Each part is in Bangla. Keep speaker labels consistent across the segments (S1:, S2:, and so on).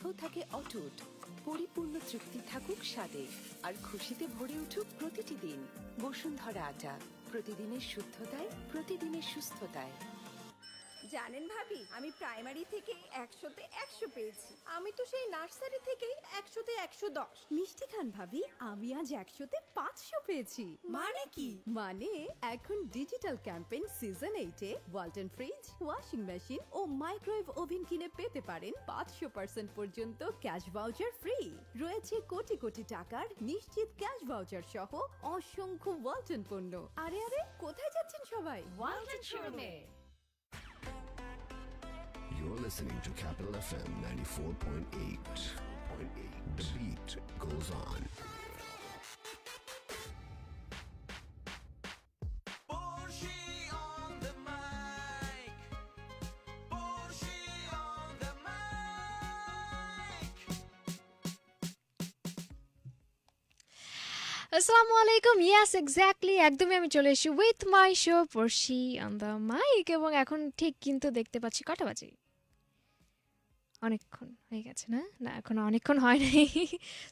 S1: স্বাস্থ্য থাকে অটুট পরিপূর্ণ তৃপ্তি থাকুক স্বাদে আর খুশিতে ভরে উঠুক প্রতিটি দিন বসুন্ধরা আটা প্রতিদিনের শুদ্ধতায় প্রতিদিনের সুস্থতায় জানেন ভাবি আমি প্রাইমারি থেকে একশোতে একশো পেয়েছি আমি তো সেই নার্সারি থেকেই একশোতে একশো দশ মিষ্টি খান ভাবি আমি আজ একশোতে পাঁচশো পেয়েছি মানে কি মানে এখন ডিজিটাল ক্যাম্পেইন সিজন এইটে ওয়ালটন ফ্রিজ ওয়াশিং মেশিন ও মাইক্রোওয়েভ ওভেন কিনে পেতে পারেন পাঁচশো পার্সেন্ট পর্যন্ত ক্যাশ ভাউচার ফ্রি রয়েছে কোটি কোটি টাকার নিশ্চিত ক্যাশ ভাউচার সহ অসংখ্য ওয়ালটন পণ্য আরে আরে কোথায় যাচ্ছেন সবাই ওয়ালটন শোরুমে You're listening to Capital FM 94.8. The beat goes on.
S2: আসসালামু আলাইকুম ইয়াস এক্স্যাক্টলি একদমই আমি চলে এসেছি with my show Porshi on the mic এবং এখন ঠিক কিন্তু দেখতে পাচ্ছি কটা বাজে অনেকক্ষণ হয়ে গেছে না না এখন অনেকক্ষণ হয় নাই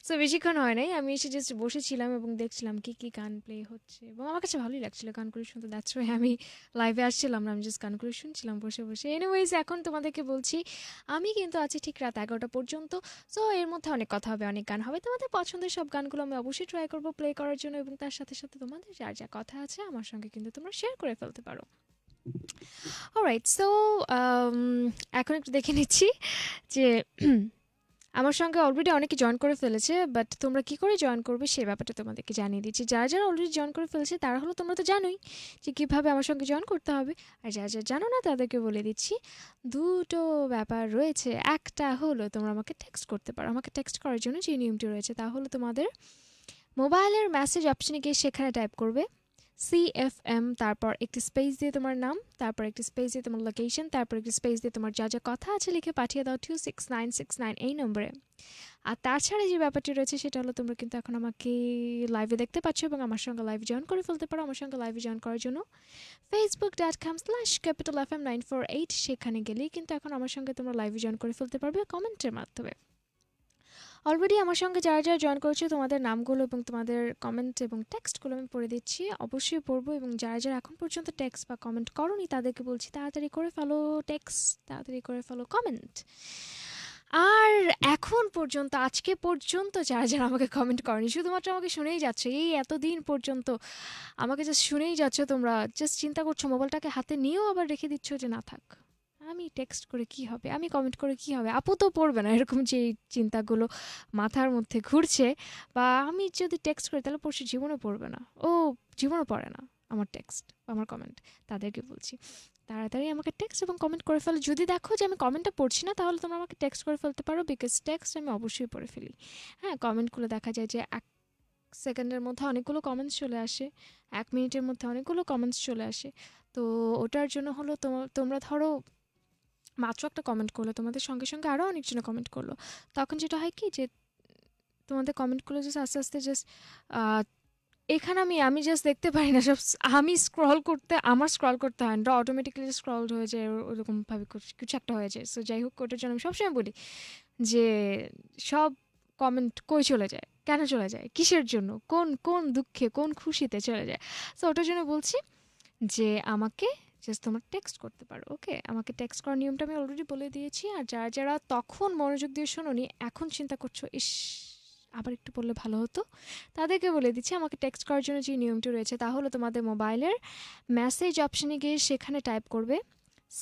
S2: সো বেশিক্ষণ হয় নাই আমি এসে জাস্ট বসেছিলাম এবং দেখছিলাম কি কি গান প্লে হচ্ছে এবং আমার কাছে ভালোই লাগছিলো করে শুনতে দ্যাটস ওয়াই আমি লাইভে আসছিলাম আমি জাস্ট করে শুনছিলাম বসে বসে এনিওয়েজ এখন তোমাদেরকে বলছি আমি কিন্তু আছি ঠিক রাত এগারোটা পর্যন্ত সো এর মধ্যে অনেক কথা হবে অনেক গান হবে তোমাদের পছন্দের সব গানগুলো আমি অবশ্যই ট্রাই করবো প্লে করার জন্য এবং তার সাথে সাথে তোমাদের যার যা কথা আছে আমার সঙ্গে কিন্তু তোমরা শেয়ার করে ফেলতে পারো অলরাইট সো um, এখন একটু দেখে নিচ্ছি যে আমার সঙ্গে অলরেডি অনেকে জয়েন করে ফেলেছে বাট তোমরা কি করে জয়েন করবে সেই ব্যাপারটা তোমাদেরকে জানিয়ে দিচ্ছি যারা যারা অলরেডি জয়েন করে ফেলেছে তারা হলো তোমরা তো জানোই যে কীভাবে আমার সঙ্গে জয়েন করতে হবে আর যারা যারা জানো না তাদেরকে বলে দিচ্ছি দুটো ব্যাপার রয়েছে একটা হলো তোমরা আমাকে টেক্সট করতে পারো আমাকে টেক্সট করার জন্য যে নিয়মটি রয়েছে তা হলো তোমাদের মোবাইলের মেসেজ অপশনে গিয়ে সেখানে টাইপ করবে সি এফ এম তারপর একটি স্পেস দিয়ে তোমার নাম তারপর একটি স্পেস দিয়ে তোমার লোকেশন তারপর একটি স্পেস দিয়ে তোমার যা যা কথা আছে লিখে পাঠিয়ে দাও two six nine six nine এই নম্বরে আর তাছাড়া যে ব্যাপারটি রয়েছে সেটা হলো তোমরা কিন্তু এখন আমাকে লাইভে দেখতে পাচ্ছ এবং আমার সঙ্গে লাইভ জয়েন করে ফেলতে পারো আমার সঙ্গে লাইভে জয়েন করার জন্য facebook dot com slash capital F M nine four eight সেখানে গেলেই কিন্তু এখন আমার সঙ্গে তোমরা লাইভে জয়েন করে ফেলতে পারবে কমেন্টের মাধ্যমে অলরেডি আমার সঙ্গে যারা যারা জয়েন করেছে তোমাদের নামগুলো এবং তোমাদের কমেন্ট এবং টেক্সটগুলো আমি পড়ে দিচ্ছি অবশ্যই পড়বো এবং যারা যারা এখন পর্যন্ত টেক্সট বা কমেন্ট করনি তাদেরকে বলছি তাড়াতাড়ি করে ফেলো টেক্সট তাড়াতাড়ি করে ফেলো কমেন্ট আর এখন পর্যন্ত আজকে পর্যন্ত যারা যারা আমাকে কমেন্ট করেনি শুধুমাত্র আমাকে শুনেই যাচ্ছে এই এতদিন পর্যন্ত আমাকে জাস্ট শুনেই যাচ্ছে তোমরা জাস্ট চিন্তা করছো মোবাইলটাকে হাতে নিয়েও আবার রেখে দিচ্ছ যে না থাক আমি টেক্সট করে কি হবে আমি কমেন্ট করে কি হবে আপু তো পড়বে না এরকম যে চিন্তাগুলো মাথার মধ্যে ঘুরছে বা আমি যদি টেক্সট করি তাহলে পড়ছি জীবনে পড়বে না ও জীবনে পড়ে না আমার টেক্সট আমার কমেন্ট তাদেরকে বলছি তাড়াতাড়ি আমাকে টেক্সট এবং কমেন্ট করে ফেলো যদি দেখো যে আমি কমেন্টটা পড়ছি না তাহলে তোমরা আমাকে টেক্সট করে ফেলতে পারো বিকজ টেক্সট আমি অবশ্যই পড়ে ফেলি হ্যাঁ কমেন্টগুলো দেখা যায় যে এক সেকেন্ডের মধ্যে অনেকগুলো কমেন্টস চলে আসে এক মিনিটের মধ্যে অনেকগুলো কমেন্টস চলে আসে তো ওটার জন্য হলো তোমরা ধরো মাত্র একটা কমেন্ট করলো তোমাদের সঙ্গে সঙ্গে আরও অনেকজনে কমেন্ট করলো তখন যেটা হয় কি যে তোমাদের কমেন্টগুলো জাস্ট আস্তে আস্তে জাস্ট এখানে আমি আমি জাস্ট দেখতে পারি না সব আমি স্ক্রল করতে আমার স্ক্রল করতে হয় না অটোমেটিক্যালি স্ক্রল হয়ে যায় ওরকমভাবে কিছু একটা হয়ে যায় সো যাই হোক ওটার জন্য আমি সবসময় বলি যে সব কমেন্ট কই চলে যায় কেন চলে যায় কিসের জন্য কোন কোন দুঃখে কোন খুশিতে চলে যায় সো ওটার জন্য বলছি যে আমাকে জাস্ট তোমার টেক্সট করতে পারো ওকে আমাকে টেক্সট করার নিয়মটা আমি অলরেডি বলে দিয়েছি আর যারা যারা তখন মনোযোগ দিয়ে শোনোনি এখন চিন্তা করছো ইস আবার একটু বললে ভালো হতো তাদেরকে বলে দিচ্ছি আমাকে টেক্সট করার জন্য যে নিয়মটি রয়েছে তা হলো তোমাদের মোবাইলের মেসেজ অপশানে গিয়ে সেখানে টাইপ করবে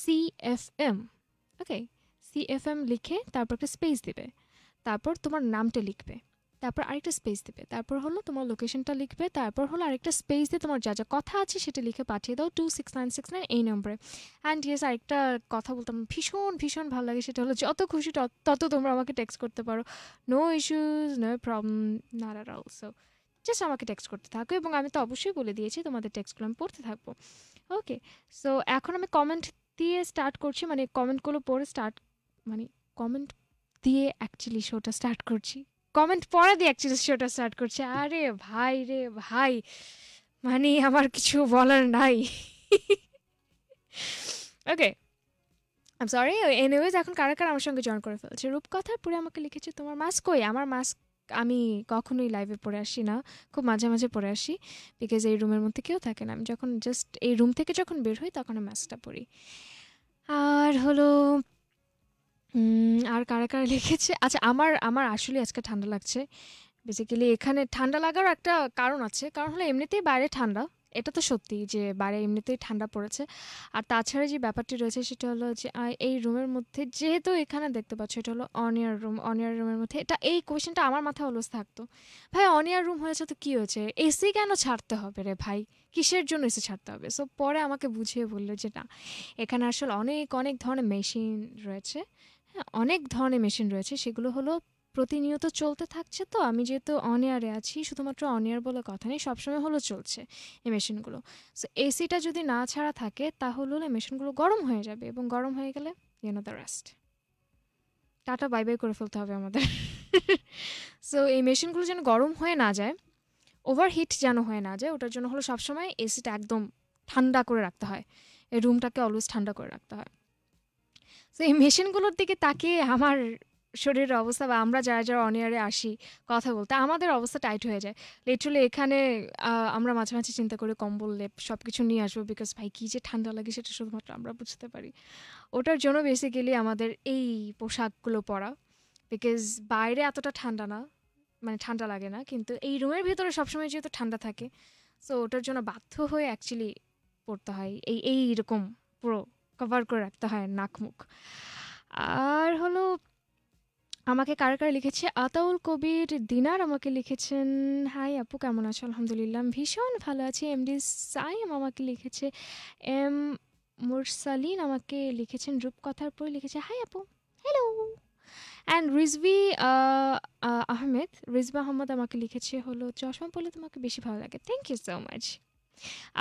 S2: C F M okay C F M লিখে তারপর একটা স্পেস দেবে তারপর তোমার নামটা লিখবে তারপর আরেকটা স্পেস দেবে তারপর হলো তোমার লোকেশনটা লিখবে তারপর হলো আরেকটা স্পেস দিয়ে তোমার যা যা কথা আছে সেটা লিখে পাঠিয়ে দাও two six nine six nine এই নম্বরে অ্যান্ড ইয়েস আরেকটা কথা বলতাম ভীষণ ভীষণ ভালো লাগে সেটা হলো যত খুশি তত তোমরা আমাকে টেক্সট করতে পারো নো ইস্যুস নো প্রবলেম নাট আর অলসো জাস্ট আমাকে টেক্সট করতে থাকো এবং আমি তো অবশ্যই বলে দিয়েছি তোমাদের টেক্সটগুলো আমি পড়তে থাকবো ওকে সো এখন আমি কমেন্ট দিয়ে স্টার্ট করছি মানে কমেন্টগুলো পড়ে স্টার্ট মানে কমেন্ট দিয়ে অ্যাকচুয়ালি শোটা স্টার্ট করছি কমেন্ট পরে দিয়ে অ্যাকচুয়ালি শোটা স্টার্ট করছে আরে ভাই রে ভাই মানে আমার কিছু বলার নাই ওকে আম সরি এনিওয়েজ এখন কারা কারা আমার সঙ্গে জয়েন করে ফেলছে রূপকথা পুরো আমাকে লিখেছে তোমার মাস্ক কই আমার মাস্ক আমি কখনোই লাইভে পড়ে আসি না খুব মাঝে মাঝে পড়ে আসি বিকজ এই রুমের মধ্যে কেউ থাকে না আমি যখন জাস্ট এই রুম থেকে যখন বের হই তখন আমি মাস্কটা পরি আর হলো আর কারা কারা লিখেছে আচ্ছা আমার আমার আসলে আজকে ঠান্ডা লাগছে বেসিক্যালি এখানে ঠান্ডা লাগার একটা কারণ আছে কারণ হলো এমনিতেই বাইরে ঠান্ডা এটা তো সত্যি যে বাইরে এমনিতেই ঠান্ডা পড়েছে আর তাছাড়া যে ব্যাপারটি রয়েছে সেটা হলো যে এই রুমের মধ্যে যেহেতু এখানে দেখতে পাচ্ছ এটা হলো অনিয়ার রুম অনিয়ার রুমের মধ্যে এটা এই কোয়েশ্চেনটা আমার মাথায় অলস থাকতো ভাই অনিয়ার রুম হয়েছে তো কী হয়েছে এসি কেন ছাড়তে হবে রে ভাই কিসের জন্য এসে ছাড়তে হবে সো পরে আমাকে বুঝিয়ে বললো যে না এখানে আসলে অনেক অনেক ধরনের মেশিন রয়েছে অনেক ধরনের মেশিন রয়েছে সেগুলো হলো প্রতিনিয়ত চলতে থাকছে তো আমি যেহেতু অন এয়ারে আছি শুধুমাত্র অন এয়ার বলে কথা নেই সবসময় হলো চলছে এই মেশিনগুলো সো এসিটা যদি না ছাড়া থাকে তাহলে হলে মেশিনগুলো গরম হয়ে যাবে এবং গরম হয়ে গেলে no the rest tata bye bye করে ফেলতে হবে আমাদের সো এই মেশিনগুলো যেন গরম হয়ে না যায় ওভারহিট যেন হয়ে না যায় ওটার জন্য হলো সবসময় এসিটা একদম ঠান্ডা করে রাখতে হয় এই রুমটাকে অলওয়েজ ঠান্ডা করে রাখতে হয় তো এই মেশিনগুলোর দিকে তাকিয়ে আমার শরীরের অবস্থা বা আমরা যারা যারা অনিয়ারে আসি কথা বলতে আমাদের অবস্থা টাইট হয়ে যায় লিটারলি এখানে আমরা মাঝে মাঝে চিন্তা করে কম্বল লেপ সব কিছু নিয়ে আসবো বিকজ ভাই কী যে ঠান্ডা লাগে সেটা শুধুমাত্র আমরা বুঝতে পারি ওটার জন্য বেসিক্যালি আমাদের এই পোশাকগুলো পরা বিকজ বাইরে এতটা ঠান্ডা না মানে ঠান্ডা লাগে না কিন্তু এই রুমের ভিতরে সবসময় যেহেতু ঠান্ডা থাকে সো ওটার জন্য বাধ্য হয়ে অ্যাকচুয়ালি পড়তে হয় এই এইরকম পুরো কভার করে রাখতে হয় নাক মুখ আর হলো আমাকে কার কার লিখেছে আতাউল কবির দিনার আমাকে লিখেছেন হাই আপু কেমন আছো আলহামদুলিল্লাহ ভীষণ ভালো আছি ডি সাইম আমাকে লিখেছে এম মুরসালিন আমাকে লিখেছেন রূপকথার পরে লিখেছে হাই আপু হ্যালো অ্যান্ড রিজভি আহমেদ রিজবা আহমদ আমাকে লিখেছে হলো চশমা পড়লে তোমাকে বেশি ভালো লাগে thank you so much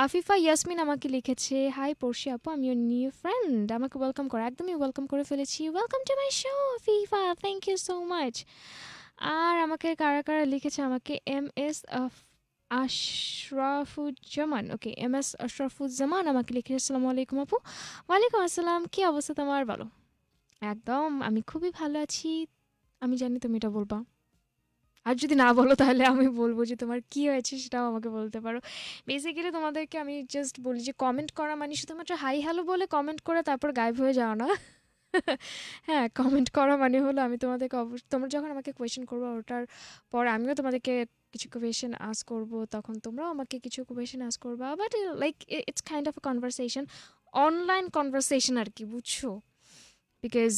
S2: Afifa Yasmin আমাকে লিখেছে হাই পড়শি আপু আমি ওর নিউ ফ্রেন্ড আমাকে ওয়েলকাম করে একদমই ওয়েলকাম করে ফেলেছি welcome to my show Afifa thank you so much আর আমাকে কারা কারা লিখেছে আমাকে M S Ashrafuzzaman okay M S Ashrafuzzaman আমাকে লিখেছে আসসালামু আলাইকুম আপু ওয়ালাইকুম আসসালাম কী অবস্থা তোমার বলো একদম আমি খুবই ভালো আছি আমি জানি তুমি এটা বলবা আর যদি না বলো তাহলে আমি বলবো যে তোমার কি হয়েছে সেটাও আমাকে বলতে পারো বেসিক্যালি তোমাদেরকে আমি জাস্ট বলি যে কমেন্ট করা মানে শুধুমাত্র হাই হ্যালো বলে কমেন্ট করে তারপর গায়েব হয়ে যাও না হ্যাঁ কমেন্ট করা মানে হলো আমি তোমাদেরকে অবশ্যই তোমরা যখন আমাকে কোয়েশ্চেন করবো ওটার পর আমিও তোমাদেরকে কিছু কোয়েশন আস করব তখন তোমরাও আমাকে কিছু কোয়েশন আস করবা but like it's kind of a conversation online conversation আর কি বুঝছো বিকজ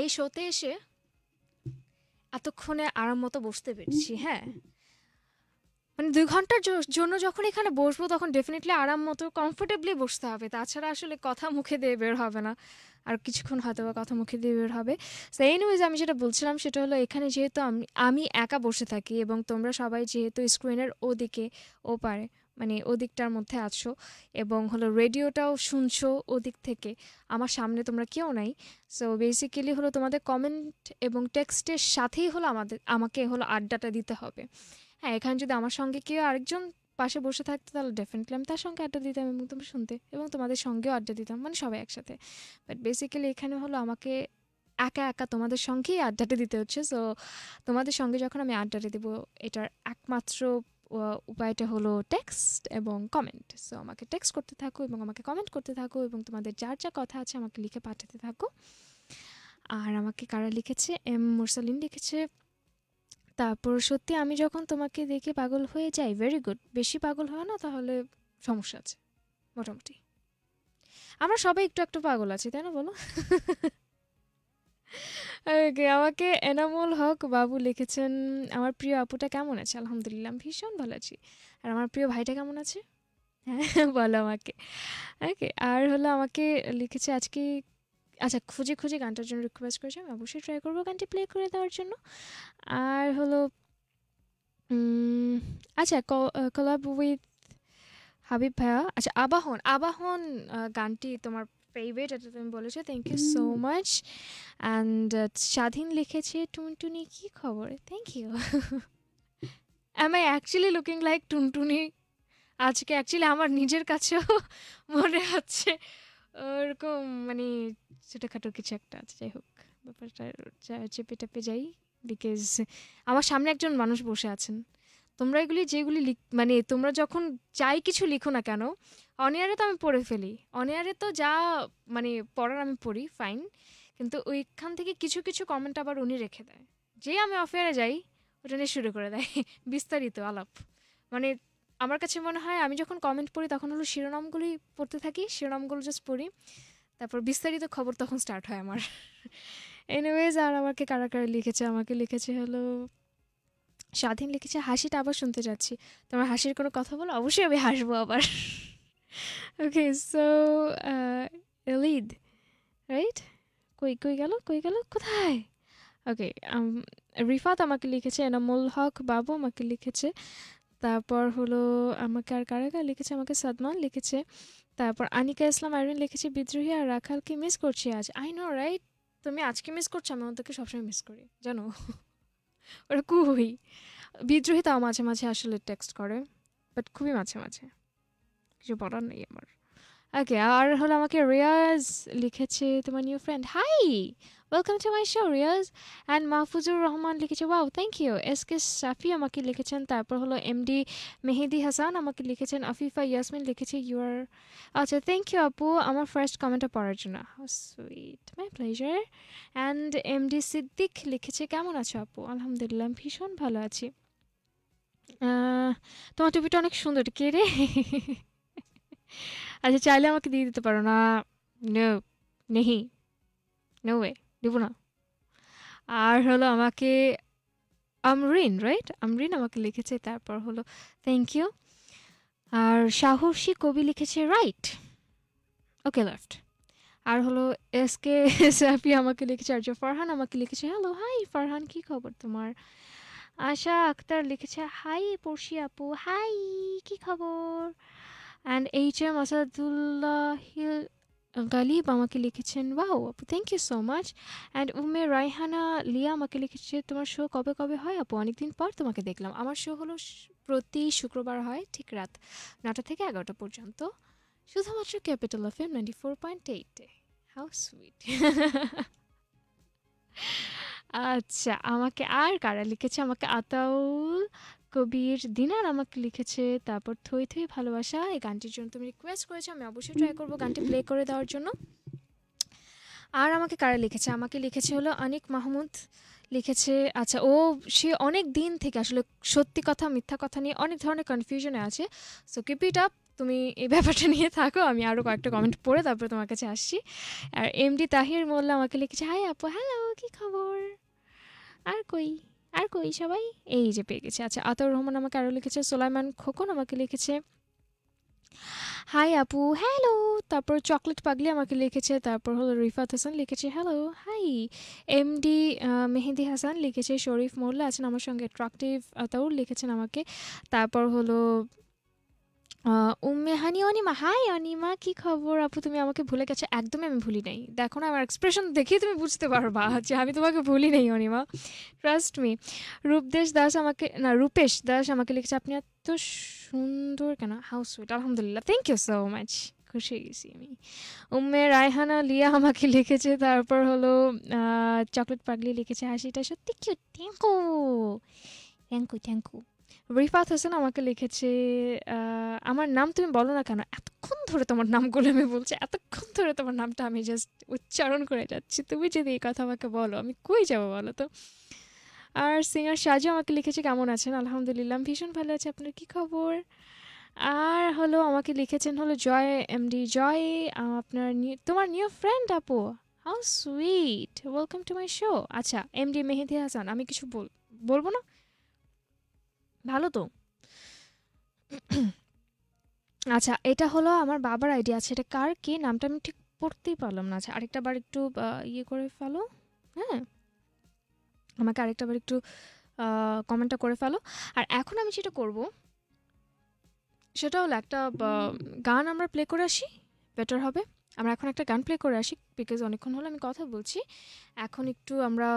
S2: এই শোতে এসে এতক্ষণে আরাম মতো বসতে পেরেছি হ্যাঁ মানে দুই ঘন্টার জন্য যখন এখানে বসবো তখন ডেফিনেটলি আরাম মতো কমফোর্টেবলি বসতে হবে তাছাড়া আসলে কথা মুখে দিয়ে বের হবে না আর কিছুক্ষণ হয়তো বা কথা মুখে দিয়ে বের হবে সো নিউজ আমি যেটা বলছিলাম সেটা হলো এখানে যেহেতু আমি আমি একা বসে থাকি এবং তোমরা সবাই যেহেতু স্ক্রিনের ওদিকে ও পারে মানে ওদিকটার মধ্যে আছো এবং হলো রেডিওটাও শুনছো ওদিক থেকে আমার সামনে তোমরা কেউ নাই সো বেসিক্যালি হলো তোমাদের কমেন্ট এবং টেক্সটের সাথেই হলো আমাদের আমাকে হলো আড্ডাটা দিতে হবে হ্যাঁ এখানে যদি আমার সঙ্গে কেউ আরেকজন পাশে বসে থাকতো তাহলে ডেফিনেটলি আমি তার সঙ্গে আড্ডা দিতাম এবং তুমি শুনতে এবং তোমাদের সঙ্গেও আড্ডা দিতাম মানে সবাই একসাথে বাট বেসিক্যালি এখানে হলো আমাকে একা একা তোমাদের সঙ্গেই আড্ডাটা দিতে হচ্ছে সো তোমাদের সঙ্গে যখন আমি আড্ডাটা দেবো এটার একমাত্র উপায়টা হলো টেক্সট এবং কমেন্ট সো আমাকে টেক্সট করতে থাকো এবং আমাকে কমেন্ট করতে থাকো এবং তোমাদের যার যা কথা আছে আমাকে লিখে পাঠাতে থাকো আর আমাকে কারা লিখেছে এম মুরসালিন লিখেছে তারপর সত্যি আমি যখন তোমাকে দেখে পাগল হয়ে যাই ভেরি গুড বেশি পাগল হয় না তাহলে সমস্যা আছে মোটামুটি আমরা সবাই একটু একটু পাগল আছি তাই না বলো ওকে আমাকে এনামুল হক বাবু লিখেছেন আমার প্রিয় আপুটা কেমন আছে আলহামদুলিল্লাহ আমি ভীষণ ভালো আছি আর আমার প্রিয় ভাইটা কেমন আছে হ্যাঁ বলো আমাকে ওকে আর হলো আমাকে লিখেছে আজকে আচ্ছা খুঁজে খুঁজে গানটার জন্য রিকোয়েস্ট করেছি আমি অবশ্যই ট্রাই করবো গানটি প্লে করে দেওয়ার জন্য আর হলো আচ্ছা কলাব উইথ হাবিব ভাইয়া আচ্ছা আবাহন আবাহন গানটি তোমার ফেভারিট এটা তুমি বলেছো thank you so much and Swadhin লিখেছে টুনটুনি কি খবর thank you am I actually looking like Tuntuni আজকে অ্যাকচুয়ালি আমার নিজের কাছেও মনে হচ্ছে ওরকম মানে ছোটোখাটো কিছু একটা আছে যাই হোক ব্যাপারটা চেপে টেপে যাই বিকজ আমার সামনে একজন মানুষ বসে আছেন তোমরা এগুলি যেগুলি লিখ মানে তোমরা যখন চাই কিছু লিখো না কেন অনিয়ারে তো আমি পড়ে ফেলি অনিয়ারে তো যা মানে পড়ার আমি পড়ি ফাইন কিন্তু ওইখান থেকে কিছু কিছু কমেন্ট আবার উনি রেখে দেয় যে আমি অফেয়ারে যাই ওটা নিয়ে শুরু করে দেয় বিস্তারিত আলাপ মানে আমার কাছে মনে হয় আমি যখন কমেন্ট পড়ি তখন হলো শিরোনামগুলি পড়তে থাকি শিরোনামগুলো জাস্ট পড়ি তারপর বিস্তারিত খবর তখন স্টার্ট হয় আমার এনিওয়েজ আর আমাকে কারা কারা লিখেছে আমাকে লিখেছে হলো স্বাধীন লিখেছে হাসিটা আবার শুনতে যাচ্ছি তোমার হাসির কোনো কথা বলো অবশ্যই আমি হাসবো আবার okay, so uh, Elid, right? কই কই গেল কই গেল কোথায় ওকে um, রিফাত আমাকে লিখেছে এনামুল হক বাবু আমাকে লিখেছে তারপর হলো আমাকে আর কারা কারা লিখেছে আমাকে সাদমান লিখেছে তারপর আনিকা ইসলাম আইরিন লিখেছে বিদ্রোহী আর রাখালকে মিস করছি আজ আই নো রাইট তুমি আজকে মিস করছো আমি ওদেরকে সবসময় মিস করি জানো ওরা কুই বিদ্রোহী তাও মাঝে মাঝে আসলে টেক্সট করে বাট খুবই মাঝে মাঝে কিছু বলার নেই আমার ওকে আর হলো আমাকে রিয়াজ লিখেছে তোমার new friend hi welcome to my show Riaz and Mahfuzur Rahman লিখেছে wow thank you S K Safi আমাকে লিখেছেন তারপর হলো এমডি মেহেদি হাসান আমাকে লিখেছেন আফিফা ইয়াসমিন লিখেছে ইউর আচ্ছা থ্যাংক ইউ আপু আমার ফার্স্ট কমেন্টটা পড়ার জন্য sweet my pleasure and MD Siddique লিখেছে কেমন আছো আপু আলহামদুলিল্লাহ ভীষণ ভালো আছি তোমার টুপিটা অনেক সুন্দর কে রে আচ্ছা চাইলে আমাকে দিয়ে দিতে পারো না নেহি নো ওয়ে না আর হলো আমাকে আমরিন রাইট আমরিন আমাকে লিখেছে তারপর হলো থ্যাংক ইউ আর সাহসী কবি লিখেছে রাইট ওকে লেফট আর হলো এস কে সাফি আমাকে লিখেছে আর ফারহান আমাকে লিখেছে হ্যালো হাই ফারহান কি খবর তোমার আশা আক্তার লিখেছে হাই পড়শি আপু হাই কি খবর and H M Asadullahil Galib আমাকে লিখেছেন ওয়াও আপু thank you so much and Umme Raihana Lia আমাকে লিখেছে তোমার শো কবে কবে হয় আপু অনেকদিন পর তোমাকে দেখলাম আমার শো হলো প্রতি শুক্রবার হয় ঠিক রাত নটা থেকে এগারোটা পর্যন্ত শুধুমাত্র capital F M ninety four point এইটে হাউ সুইট আচ্ছা আমাকে আর কারা লিখেছে আমাকে আতাউল কবির দিনার আমাকে লিখেছে তারপর থই থই ভালোবাসা এই গানটির জন্য তুমি রিকোয়েস্ট করেছো আমি অবশ্যই ট্রাই করবো গানটি প্লে করে দেওয়ার জন্য আর আমাকে কারা লিখেছে আমাকে লিখেছে হলো অনিক মাহমুদ লিখেছে আচ্ছা ও সে অনেক দিন থেকে আসলে সত্যি কথা মিথ্যা কথা নিয়ে অনেক ধরনের কনফিউশনে আছে সো কিপ ইট আপ তুমি এই ব্যাপারটা নিয়ে থাকো আমি আরও কয়েকটা কমেন্ট পড়ে তারপর তোমার কাছে আসছি আর এমডি তাহির মোল্লা আমাকে লিখেছে হাই আপু হ্যালো কী খবর আর কই আর কই সবাই এই যে পেয়ে গেছে আচ্ছা আতর রহমান আমাকে আরও লিখেছে সোলাইমান খোকন আমাকে লিখেছে হাই আপু হ্যালো তারপর চকলেট পাগলি আমাকে লিখেছে তারপর হলো রিফাত হাসান লিখেছে hello hi MD Mehedi Hasan লিখেছে শরীফ মোল্লা আছেন আমার সঙ্গে অ্যাট্রাকটিভ আতাউল লিখেছেন আমাকে তারপর হলো আ উম্মে হানি অনিমা, হাই অনিমা কি খবর? আপু তুমি আমাকে ভুলে গেছো? একদমই আমি ভুলি নাই। দেখো না আমার এক্সপ্রেশন দেখেই তুমি বুঝতে পারবা যে আমি তোমাকে ভুলি নাই অনিমা। Trust me. রূপদেশ দাস আমাকে না রূপেশ দাস আমাকে লিখেছে আপনি এত সুন্দর কেন? হাউ সুইট আলহামদুলিল্লাহ। Thank you so much. খুশি হয়ে গেছি আমি। উম্মে রায়হানা লিয়া আমাকে লিখেছে তারপর হলো চকলেট পাগলি লিখেছে হাসিটা সত্যি cute. Thank you. Thank you thank you. Rifat Hossain আমাকে লিখেছে আমার নাম তুমি বলো না কেন এতক্ষণ ধরে তোমার নামগুলো আমি বলছি এতক্ষণ ধরে তোমার নামটা আমি জাস্ট উচ্চারণ করে যাচ্ছি তুমি যদি এই কথা আমাকে বলো আমি কই যাবো বলো তো আর সিঙ্গার সাজু আমাকে লিখেছে কেমন আছেন আলহামদুলিল্লাহ ভীষণ ভালো আছে আপনার কী খবর আর হলো আমাকে লিখেছেন হলো জয় এমডি জয় আপনার তোমার নিউ ফ্রেন্ড আপু how sweet welcome to my show আচ্ছা এমডি মেহেদি হাসান আমি কিছু বল বলবো না ভালো তো আচ্ছা এটা হলো আমার বাবার আইডিয়া আছে এটা কার কে নামটা আমি ঠিক পড়তেই পারলাম না আচ্ছা আরেকটা বার একটু ইয়ে করে ফেলো হ্যাঁ আমাকে আরেকটা বার একটু কমেন্টটা করে ফেলো আর এখন আমি যেটা করব সেটা হলো একটা গান আমরা প্লে করে আসি বেটার হবে আমরা এখন একটা গান প্লে করে আসি বিকজ অনেকক্ষণ হলো আমি কথা বলছি এখন একটু আমরা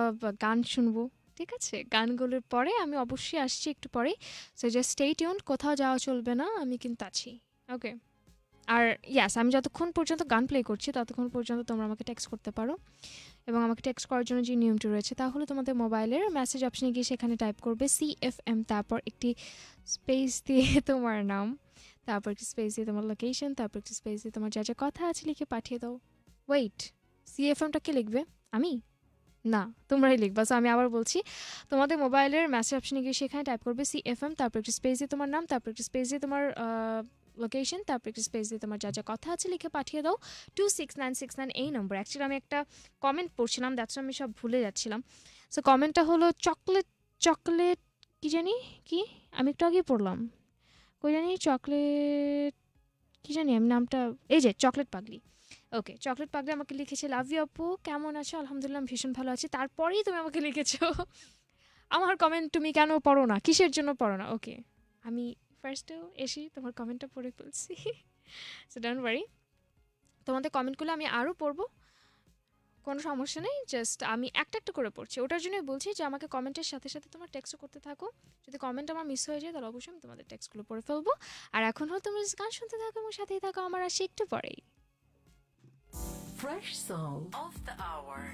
S2: গান শুনবো ঠিক আছে গানগুলোর পরে আমি অবশ্যই আসছি একটু পরেই সো জাস্ট স্টে টিউন কোথাও যাওয়া চলবে না আমি কিন্তু আছি ওকে আর ইয়াস আমি যতক্ষণ পর্যন্ত গান প্লে করছি ততক্ষণ পর্যন্ত তোমরা আমাকে টেক্সট করতে পারো এবং আমাকে টেক্সট করার জন্য যে নিয়মটি রয়েছে তাহলে তোমাদের মোবাইলের মেসেজ অপশানে গিয়ে সেখানে টাইপ করবে সি এফ এম তারপর একটি স্পেস দিয়ে তোমার নাম তারপর একটি স্পেস দিয়ে তোমার লোকেশন তারপর একটি স্পেস দিয়ে তোমার যা যা কথা আছে লিখে পাঠিয়ে দাও ওয়েট সি এফ এমটা কে লিখবে আমি না তোমরাই লিখবা সো আমি আবার বলছি তোমাদের মোবাইলের মেসেজ অপশনে গিয়ে সেখানে টাইপ করবে সি এফ এম তারপর একটি স্পেস দিয়ে তোমার নাম তারপর একটি স্পেস দিয়ে তোমার লোকেশন তারপর একটি স্পেস দিয়ে তোমার যা যা কথা আছে লিখে পাঠিয়ে দাও two six nine six nine এই নম্বর অ্যাকচুয়ালি আমি একটা কমেন্ট পড়ছিলাম দ্যাটস আমি সব ভুলে যাচ্ছিলাম সো কমেন্টটা হলো চকলেট চকলেট কি জানি কি আমি একটু আগেই পড়লাম কই জানি চকলেট কি জানি আমি নামটা এই যে চকলেট পাগলি ওকে চকলেট পাগড়ি আমাকে লিখেছে লাভ ইউ আপু কেমন আছো আলহামদুলিল্লাহ ভীষণ ভালো আছি তারপরেই তুমি আমাকে লিখেছো আমার কমেন্ট তুমি কেন পড়ো না কিসের জন্য পড়ো না ওকে আমি ফার্স্টেও এসি তোমার কমেন্টটা পড়ে ফেলছি সো ডোন্ট ওয়ারি তোমাদের কমেন্টগুলো আমি আরও পড়বো কোনো সমস্যা নেই জাস্ট আমি একটা একটা করে পড়ছি ওটার জন্যই বলছি যে আমাকে কমেন্টের সাথে সাথে তোমার টেক্সটও করতে থাকো যদি কমেন্ট আমার মিস হয়ে যায় তাহলে অবশ্যই আমি তোমাদের টেক্সটগুলো পড়ে ফেলবো আর এখন হলো তুমি গান শুনতে থাকো এবং সাথেই থাকো আমার আসি একটু পরেই Fresh song
S1: of the hour.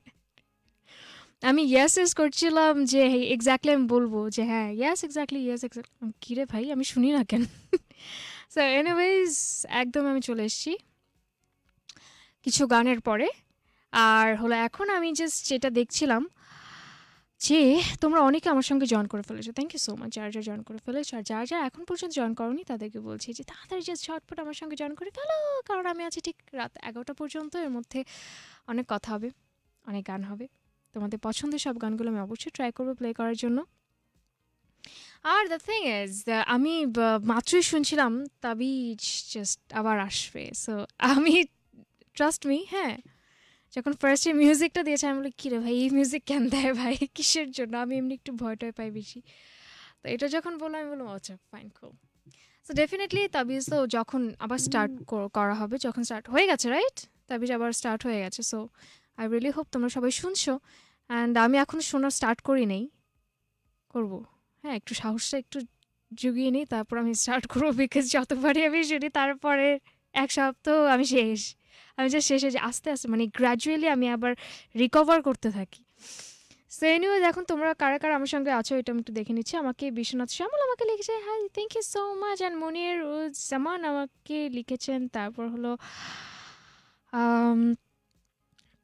S2: আমি ইয়াস ইয়াস করছিলাম যে এক্স্যাক্টলি আমি বলবো যে হ্যাঁ ইয়াস এক্স্যাক্টলি ইয়াস এক্স্যাক্টলি কী রে ভাই আমি শুনি না কেন সো এনিওয়েজ একদম আমি চলে এসেছি কিছু গানের পরে আর হলো এখন আমি জাস্ট যেটা দেখছিলাম যে তোমরা অনেকে আমার সঙ্গে জয়েন করে ফেলেছো থ্যাংক ইউ সো মাচ যারা যারা জয়েন করে ফেলেছো আর যারা যারা এখন পর্যন্ত জয়েন করনি তাদেরকে বলছি যে তাড়াতাড়ি জাস্ট ঝটপট আমার সঙ্গে জয়েন করে ফেলো কারণ আমি আছি ঠিক রাত এগারোটা পর্যন্ত এর মধ্যে অনেক কথা হবে অনেক গান হবে তোমাদের পছন্দের সব গানগুলো আমি অবশ্যই ট্রাই করবো প্লে করার জন্য আর দ্য থিং ইজ আমি মাত্রই শুনছিলাম তবে জাস্ট আবার আসবে সো আমি ট্রাস্ট মি হ্যাঁ যখন ফার্স্ট এই মিউজিকটা দিয়েছে আমি বলি কিরে ভাই এই মিউজিক কেন দেয় ভাই কিসের জন্য আমি এমনি একটু ভয় টয় পাই বেশি তো এটা যখন বললাম আমি বললাম আচ্ছা ফাইন খুব সো ডেফিনেটলি তাবিজ তো যখন আবার স্টার্ট করা হবে যখন স্টার্ট হয়ে গেছে রাইট তাবিজ আবার স্টার্ট হয়ে গেছে সো আই রিয়েলি হোপ তোমরা সবাই শুনছো অ্যান্ড আমি এখন শোনা স্টার্ট করি নেই করবো হ্যাঁ একটু সাহসটা একটু জুগিয়ে নিই তারপর আমি স্টার্ট করবো বিকজ যতবারই আমি শুনি তারপরে এক সপ্তাহ আমি শেষ আমি যা শেষে যে আস্তে আস্তে মানে গ্র্যাজুয়ালি আমি আবার রিকভার করতে থাকি সো এনিওয়েজ এখন তোমরা কারা কারা আমার সঙ্গে আছো এটা আমি একটু দেখে নিচ্ছি আমাকে বিশ্বনাথ শ্যামল আমাকে লিখেছে হ্যাঁ thank you so much and Monir Zaman আমাকে লিখেছেন তারপর হলো um,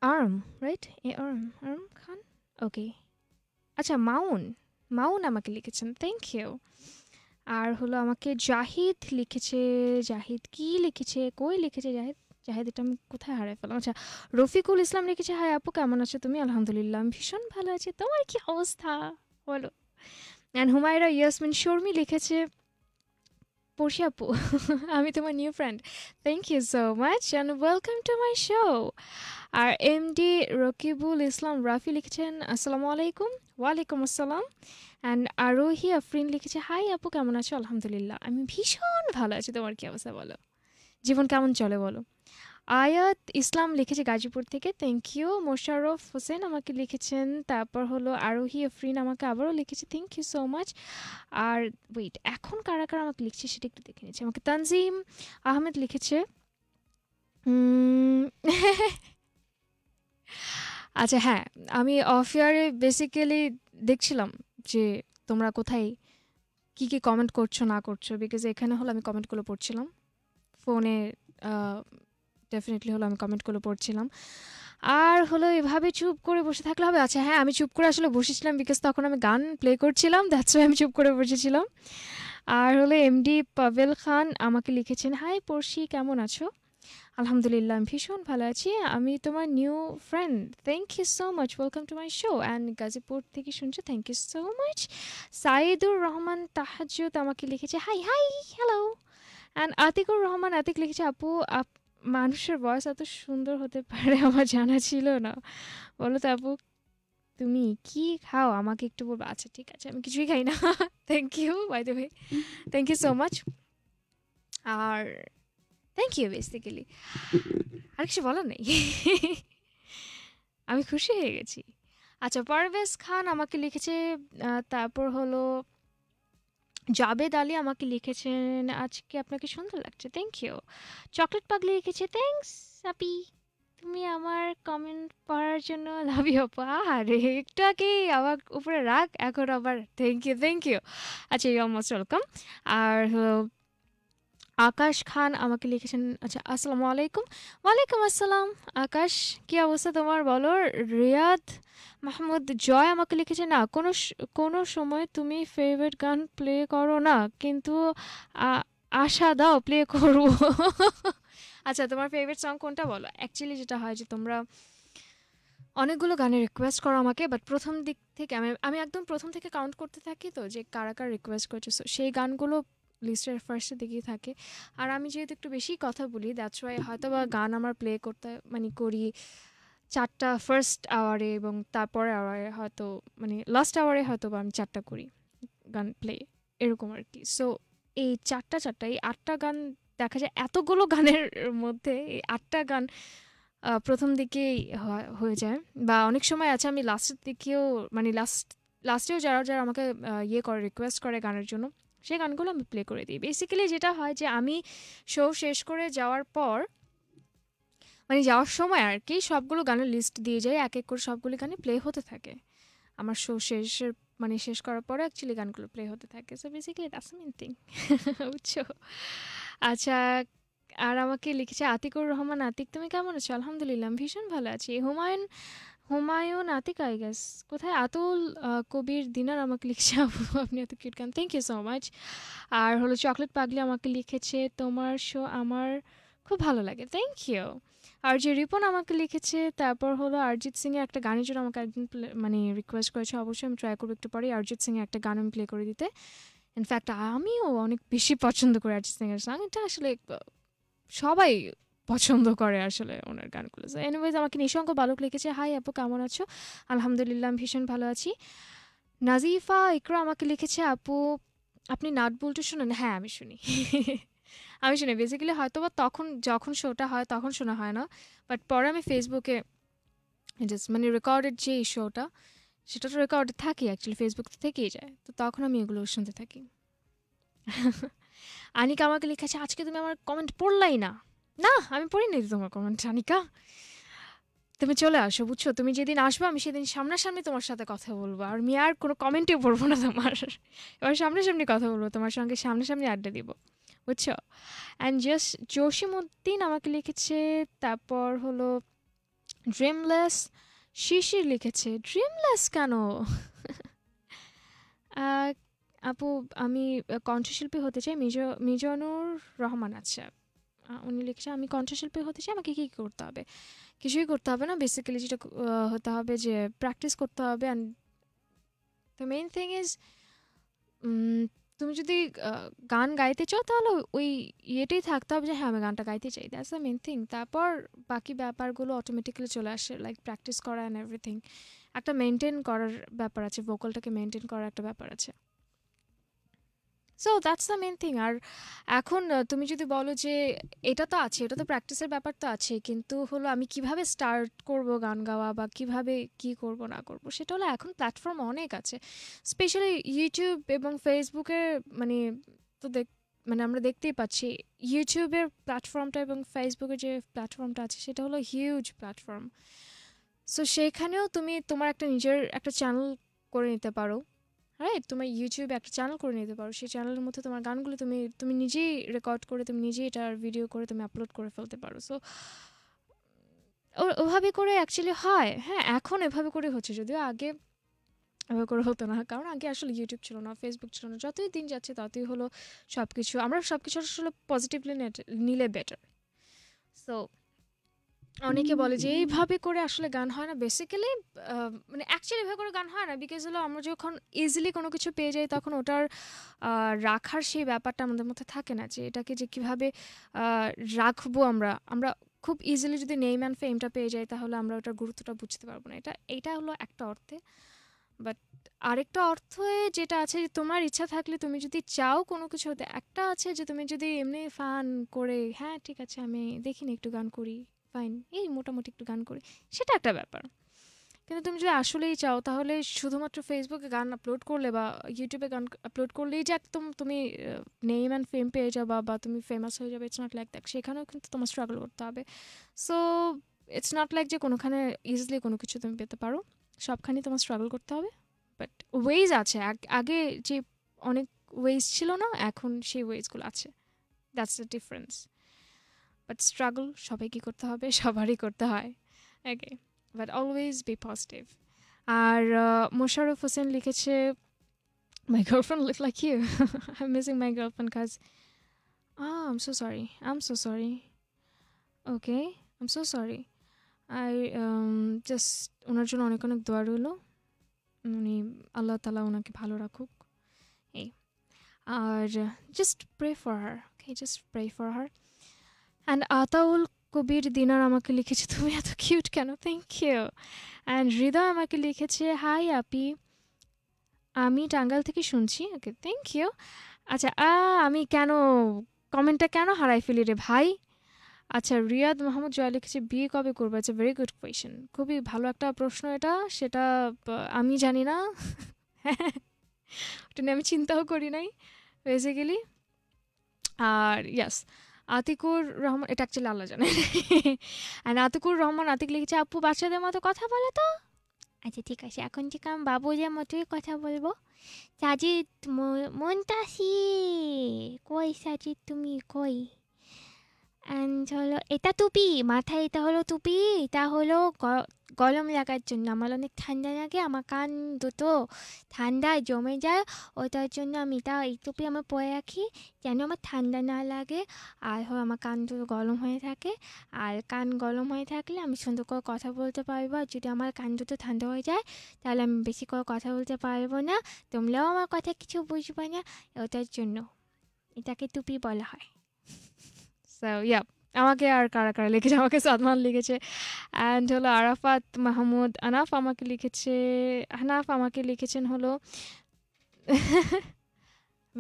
S2: আর্ম রাইট এ আর্ম আর্ম খান ওকে আচ্ছা মাউন মাউন আমাকে লিখেছেন থ্যাংক ইউ আর হলো আমাকে জাহিদ লিখেছে জাহিদ কি লিখেছে কই লিখেছে জাহিদ জাহিদ এটা আমি কোথায় হারাই ফেলাম আচ্ছা রফিকুল ইসলাম লিখেছে হায় আপু কেমন আছো তুমি আলহামদুলিল্লাহ আমি ভীষণ ভালো আছি তোমার কি অবস্থা বলো অ্যান্ড হুমায়রা ইয়াসমিন শর্মি লিখেছে পড়শি আপু আমি তোমার new friend thank you so much and welcome to my show আর এম ডি রকিবুল ইসলাম রাফি লিখেছেন আসসালামু আলাইকুম ওয়ালাইকুম আসসালাম অ্যান্ড আরোহি আফরিন লিখেছে হাই আপু কেমন আছো আলহামদুলিল্লাহ আমি ভীষণ ভালো আছি তোমার কি অবস্থা বলো জীবন কেমন চলে বলো আয়াত ইসলাম লিখেছে গাজীপুর থেকে থ্যাংক ইউ মোশাররফ হোসেন আমাকে লিখেছেন তারপর হলো আরোহী আফরিন আমাকে আবারও লিখেছে থ্যাংক ইউ সো মাচ আর ওয়েট এখন কারা কারা আমাকে লিখছে সেটা একটু দেখে নিয়েছে আমাকে তানজিম আহমেদ লিখেছে আচ্ছা হ্যাঁ আমি অফ ইয়ারে বেসিক্যালি দেখছিলাম যে তোমরা কোথায় কি কি কমেন্ট করছো না করছো বিকজ এখানে হলো আমি কমেন্টগুলো পড়ছিলাম ফোনে ডেফিনেটলি হলো আমি কমেন্টগুলো পড়ছিলাম আর হলো এভাবে চুপ করে বসে থাকলে হবে আচ্ছা হ্যাঁ আমি চুপ করে আসলে বসেছিলাম বিকজ তখন আমি গান প্লে করছিলাম দ্যাটস আমি চুপ করে বসেছিলাম আর হলো এমডি পাভেল খান আমাকে লিখেছেন হাই পড়শি কেমন আছো আলহামদুলিল্লাহ আমি ভীষণ ভালো আছি আমি তোমার new friend thank you so much welcome to my show and Gazipur থেকে শুনছো thank you so much Saidur Rahman Tahajud আমাকে লিখেছে hi hi hello and Atiqur Rahman Atik লিখেছে আপু আপ মানুষের বয়স এত সুন্দর হতে পারে আমার জানা ছিল না বলো তো আপু তুমি কি খাও আমাকে একটু বলবো আচ্ছা ঠিক আছে আমি কিছুই খাই না thank you by the way thank you so much আর থ্যাংক ইউ বেসিক্যালি আর কিছু বলার নেই আমি খুশি হয়ে গেছি আচ্ছা পারভেজ খান আমাকে লিখেছে তারপর হলো জাবেদ আলী আমাকে লিখেছেন আজকে আপনাকে সুন্দর লাগছে থ্যাংক ইউ চকলেট পাগলি লিখেছে থ্যাংকস আপি তুমি আমার কমেন্ট পড়ার জন্য লাভি আর আরে একটু আগে আমার উপরে রাখ এখন আবার থ্যাংক ইউ থ্যাংক ইউ আচ্ছা ইউ মোস্ট ওয়েলকাম আর আকাশ খান আমাকে লিখেছেন আচ্ছা আসসালামু আলাইকুম ওয়ালাইকুম আসসালাম আকাশ কি অবস্থা তোমার বলো রিয়াদ মাহমুদ জয় আমাকে লিখেছে না কোনো কোনো সময় তুমি ফেভারিট গান প্লে করো না কিন্তু আশা দাও প্লে করবো আচ্ছা তোমার ফেভারিট সং কোনটা বলো অ্যাকচুয়ালি যেটা হয় যে তোমরা অনেকগুলো গানের রিকোয়েস্ট করো আমাকে বাট প্রথম দিক থেকে আমি আমি একদম প্রথম থেকে কাউন্ট করতে থাকি তো যে কারা কারা রিকোয়েস্ট করছে সেই গানগুলো লিস্টের ফার্স্টের দিকেই থাকে আর আমি যেহেতু একটু বেশি কথা বলি দ্যাটস ওয়াই হয়তো বা গান আমার প্লে করতে মানে করি চারটা ফার্স্ট আওয়ারে এবং তারপরে আওয়ারে হয়তো মানে লাস্ট আওয়ারে হয়তো বা আমি চারটা করি গান প্লে এরকম আর কি সো এই চারটা চারটা এই আটটা গান দেখা যায় এতগুলো গানের মধ্যে এই আটটা গান প্রথম দিকেই হয়ে যায় বা অনেক সময় আছে আমি লাস্টের দিকেও মানে লাস্ট লাস্টেও যারা যারা আমাকে ইয়ে করে রিকোয়েস্ট করে গানের জন্য সে গানগুলো আমি প্লে করে দিই বেসিক্যালি যেটা হয় যে আমি শো শেষ করে যাওয়ার পর মানে যাওয়ার সময় আর কি সবগুলো গানের লিস্ট দিয়ে যাই এক এক করে সবগুলি গানে প্লে হতে থাকে আমার শো শেষের মানে শেষ করার পরে অ্যাকচুয়ালি গানগুলো প্লে হতে থাকে so basically that's main thing বুঝছো আচ্ছা আর আমাকে লিখেছে আতিকুর রহমান আতিক তুমি কেমন আছো আলহামদুলিল্লাহ ভীষণ ভালো আছি হুমায়ুন হুমায়ুন আতিক আই গেস কোথায় আতুল কবির দিনার আমাকে লিখছে আবু আপনি এত কিউট গান থ্যাংক ইউ সো মাচ আর হলো চকলেট পাগলি আমাকে লিখেছে তোমার শো আমার খুব ভালো লাগে থ্যাংক ইউ আর যে রিপন আমাকে লিখেছে তারপর হলো অরিজিৎ সিংয়ের একটা গানের জন্য আমাকে একদিন মানে রিকোয়েস্ট করেছে অবশ্যই আমি ট্রাই করবো একটু পরে অরিজিৎ সিংয়ের একটা গান আমি প্লে করে দিতে ইনফ্যাক্ট আমিও অনেক বেশি পছন্দ করি অরিজিৎ সিংয়ের সাং এটা আসলে সবাই পছন্দ করে আসলে ওনার গানগুলো এনিওয়েজ আমাকে নিঃসঙ্গ বালক লিখেছে হাই আপু কেমন আছো আলহামদুলিল্লাহ আমি ভীষণ ভালো আছি নাজিফা ইকরা আমাকে লিখেছে আপু আপনি নাট বলটু শুনেন হ্যাঁ আমি শুনি আমি শুনি বেসিক্যালি হয়তো বা তখন যখন শোটা হয় তখন শোনা হয় না বাট পরে আমি ফেসবুকে জাস্ট মানে রেকর্ডেড যে শোটা সেটা তো রেকর্ড থাকে অ্যাকচুয়ালি ফেসবুক তো থেকেই যায় তো তখন আমি এগুলো শুনতে থাকি আনিকা আমাকে লিখেছে আজকে তুমি আমার কমেন্ট পড়লাই না না আমি পড়িনি তোমার কমেন্ট আনিকা তুমি চলে আসো বুঝছো তুমি যেদিন আসবে আমি সেদিন সামনাসামনি তোমার সাথে কথা বলবো আর আমি আর কোনো কমেন্টই পড়বো না তোমার এবার সামনাসামনি কথা বলবো তোমার সঙ্গে সামনাসামনি আড্ডা দিব বুঝছো অ্যান্ড জাস্ট জসিমুদ্দিন আমাকে লিখেছে তারপর হলো ড্রিমলেস শিশির লিখেছে ড্রিমলেস কেন আপু আমি কণ্ঠশিল্পী হতে চাই মিজ মিজানুর রহমান আচ্ছা উনি লিখেছে আমি কণ্ঠশিল্পী হতে চাই আমাকে কী করতে হবে কিছুই করতে হবে না বেসিক্যালি যেটা হতে হবে যে প্র্যাকটিস করতে হবে and the main thing is তুমি যদি গান গাইতে চাও তাহলে ওই ইয়েটাই থাকতে হবে যে হ্যাঁ আমি গানটা গাইতে চাই দ্যাটস দ্য মেন থিং তারপর বাকি ব্যাপারগুলো অটোমেটিক্যালি চলে আসে লাইক প্র্যাকটিস করা অ্যান্ড এভরিথিং একটা মেনটেন করার ব্যাপার আছে ভোকালটাকে মেনটেন করার একটা ব্যাপার আছে so that's the main thing আর এখন তুমি যদি বলো যে এটা তো আছে এটা তো প্র্যাকটিসের ব্যাপার তো আছে কিন্তু হলো আমি কিভাবে স্টার্ট করব গান গাওয়া বা কিভাবে কি করব না করব সেটা হলো এখন প্ল্যাটফর্ম অনেক আছে স্পেশালি ইউটিউব এবং ফেসবুকে মানে তো দেখ মানে আমরা দেখতেই পাচ্ছি ইউটিউবের প্ল্যাটফর্মটা এবং ফেসবুকের যে প্ল্যাটফর্মটা আছে সেটা হলো হিউজ প্ল্যাটফর্ম সো সেখানেও তুমি তোমার একটা নিজের একটা চ্যানেল করে নিতে পারো রাইট তোমার ইউটিউবে একটা চ্যানেল করে নিতে পারো সেই চ্যানেলের মধ্যে তোমার গানগুলো তুমি তুমি নিজেই রেকর্ড করে তুমি নিজেই এটার ভিডিও করে তুমি আপলোড করে ফেলতে পারো সো ওভাবে করে অ্যাকচুয়ালি হয় হ্যাঁ এখন এভাবে করে হচ্ছে যদিও আগে এভাবে করে হতো না কারণ আগে আসলে ইউটিউব ছিল না ফেসবুক ছিল না যতই দিন যাচ্ছে ততই হলো সব কিছু আমরা সব কিছু আসলে পজিটিভলি নিলে বেটার সো
S1: অনেকে বলে যে এইভাবে
S2: করে আসলে গান হয় না বেসিক্যালি মানে অ্যাকচুয়ালি এভাবে করে গান হয় না বিকজ হলো আমরা যখন ইজিলি কোনো কিছু পেয়ে যাই তখন ওটার রাখার সেই ব্যাপারটা আমাদের মধ্যে থাকে না যে এটাকে যে কীভাবে রাখবো আমরা আমরা খুব ইজিলি যদি নেম অ্যান্ড ফেমটা পেয়ে যাই তাহলে আমরা ওটার গুরুত্বটা বুঝতে পারবো না এটা এটা হলো একটা অর্থে বাট আরেকটা অর্থ যেটা আছে যে তোমার ইচ্ছা থাকলে তুমি যদি চাও কোনো কিছু হতে একটা আছে যে তুমি যদি এমনি ফান করে হ্যাঁ ঠিক আছে আমি দেখিনি একটু গান করি ফাইন এই মোটামুটি একটু গান করি সেটা একটা ব্যাপার কিন্তু তুমি যদি আসলেই চাও তাহলে শুধুমাত্র ফেসবুকে গান আপলোড করলে বা ইউটিউবে গান আপলোড করলেই যে একদম তুমি নেম অ্যান্ড ফেম পেয়ে যাবা বা তুমি ফেমাস হয়ে যাবে ইটস নট লাইক দ্যাট সেখানেও কিন্তু তোমার স্ট্রাগল করতে হবে সো ইটস নট লাইক যে কোনোখানে ইজিলি কোনো কিছু তুমি পেতে পারো সবখানেই তোমার স্ট্রাগল করতে হবে বাট ওয়েজ আছে আগে যে অনেক ওয়েজ ছিল না এখন সেই ওয়েজগুলো আছে that's the difference but struggle সবাইকে করতে হবে সবারই করতে হয় okay but always be positive আর মোশারফ হোসেন লিখেছে মাই গার্লফ্রেন্ড লিখ like you I missing my girlfriend কাজ I'm so sorry I'm so sorry okay I'm so sorry I just ওনার জন্য অনেক অনেক দোয়া রইল উনি আল্লাহ তালা ওনাকে ভালো রাখুক এই আর just pray for her okay just pray for her and Ataul Kabir Dinar আমাকে লিখেছে তুমি এত কিউট কেন থ্যাংক ইউ অ্যান্ড হৃদয় আমাকে লিখেছে হাই আপি আমি টাঙ্গাল থেকে শুনছি ওকে থ্যাংক ইউ আচ্ছা আমি কেন কমেন্টটা কেন হারাই ফেলি রে ভাই আচ্ছা রিয়াদ মাহমুদ জয় লিখেছে বিয়ে কবে করবে আচ্ছা ভেরি গুড কোয়েশন খুবই ভালো একটা প্রশ্ন এটা সেটা আমি জানি না ওটা নিয়ে আমি চিন্তাও করি নাই বেসিক্যালি আর ইয়াস আতিকুর রহমান এটা অ্যাকচুয়ালি আল্লাহ জানে অ্যান্ড আতিকুর রহমান আতিক লিখেছে আপু বাচ্চাদের মতো কথা বলে তো আচ্ছা ঠিক আছে এখন ঠিক আমি বাবুজের মতোই কথা বলবো সাজিদ মন্তাসি কই সাজিদ তুমি কই অ্যান্ড হলো এটা টুপি মাথায় এটা হলো টুপি এটা হলো গরম লাগার জন্য আমার অনেক ঠান্ডা লাগে আমার কান দুটো ঠান্ডা জমে যায় ওটার জন্য আমি এটা এই টুপি আমার পরে রাখি যেন আমার ঠান্ডা না লাগে আর হয় আমার কান দুটো গরম হয়ে থাকে আর কান গরম হয়ে থাকলে আমি সুন্দর করে কথা বলতে পারবো আর যদি আমার কান দুটো ঠান্ডা হয়ে যায় তাহলে আমি বেশি করে কথা বলতে পারবো না তোমরাও আমার কথা কিছু বুঝবে না ওটার জন্য এটাকে টুপি বলা হয় সো ইয়া আমাকে আর কারা কারা লিখেছে আমাকে সাদমান লিখেছে অ্যান্ড হলো আরাফাত মাহমুদ আনাফ আমাকে লিখেছে আনাফ আমাকে লিখেছেন হলো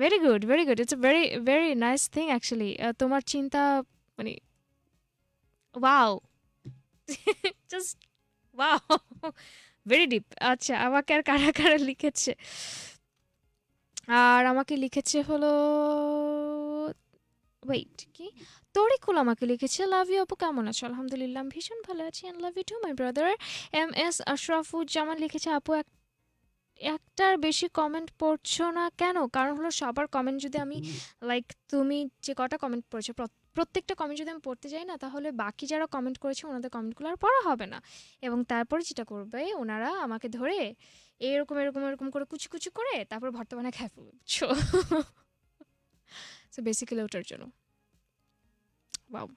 S2: very good very good it's a very very nice thing actually তোমার চিন্তা মানে wow just wow very deep আচ্ছা আমাকে আর কারা কারা লিখেছে আর আমাকে লিখেছে হলো ওয়েট কি কুল আমাকে লিখেছে লাভ ইউ আপু কেমন আছো আলহামদুলিল্লাহ ভীষণ ভালো আছি and love you too my brother M S Ashrafuzzaman লিখেছে আপু এক একটার বেশি কমেন্ট পড়ছো না কেন কারণ হলো সবার কমেন্ট যদি আমি লাইক তুমি যে কটা কমেন্ট পড়ছো প্রত্যেকটা কমেন্ট যদি আমি পড়তে যাই না তাহলে বাকি যারা কমেন্ট করেছে ওনাদের কমেন্টগুলো আর পড়া হবে না এবং তারপরে যেটা করবে ওনারা আমাকে ধরে এরকম এরকম এরকম করে কুচি কুচি করে তারপর বর্তমানে খেয়ে ফেলছো সো বেসিক্যালি ওটার জন্য বাউ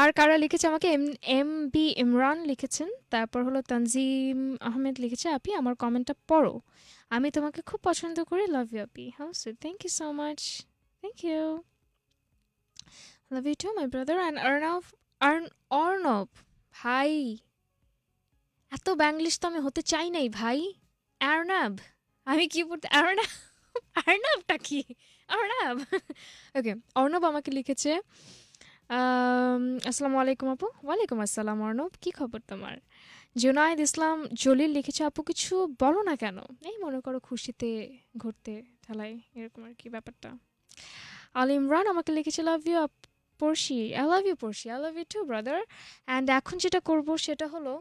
S2: আর কারা লিখেছে আমাকে এম এম বি ইমরান লিখেছেন তারপর হলো তানজিম আহমেদ লিখেছে আপি আমার কমেন্টটা পড়ো আমি তোমাকে খুব পছন্দ করি লাভ ইউ আপি হ্যাঁ so thank you so much thank you love you too my brother and Arnab আর্ন অর্ণব ভাই এত ব্যাংলিশ তো আমি হতে চাই নাই ভাই অর্ণব আমি কি বলতে অর্ণব অর্ণবটা কি অর্ণব ওকে অর্ণব আমাকে লিখেছে আসসালামু um, আলাইকুম আপু ওয়ালাইকুম আসসালাম অর্ণব কী খবর তোমার জুনায়দ ইসলাম জলিল লিখেছে আপু কিছু বলো না কেন এই মনে করো খুশিতে ঘুরতে ঠেলাই এরকম আর কি ব্যাপারটা আল ইমরান আমাকে লিখেছে love you Porshi I love you Porshi I love you too brother and এখন যেটা করব সেটা হলো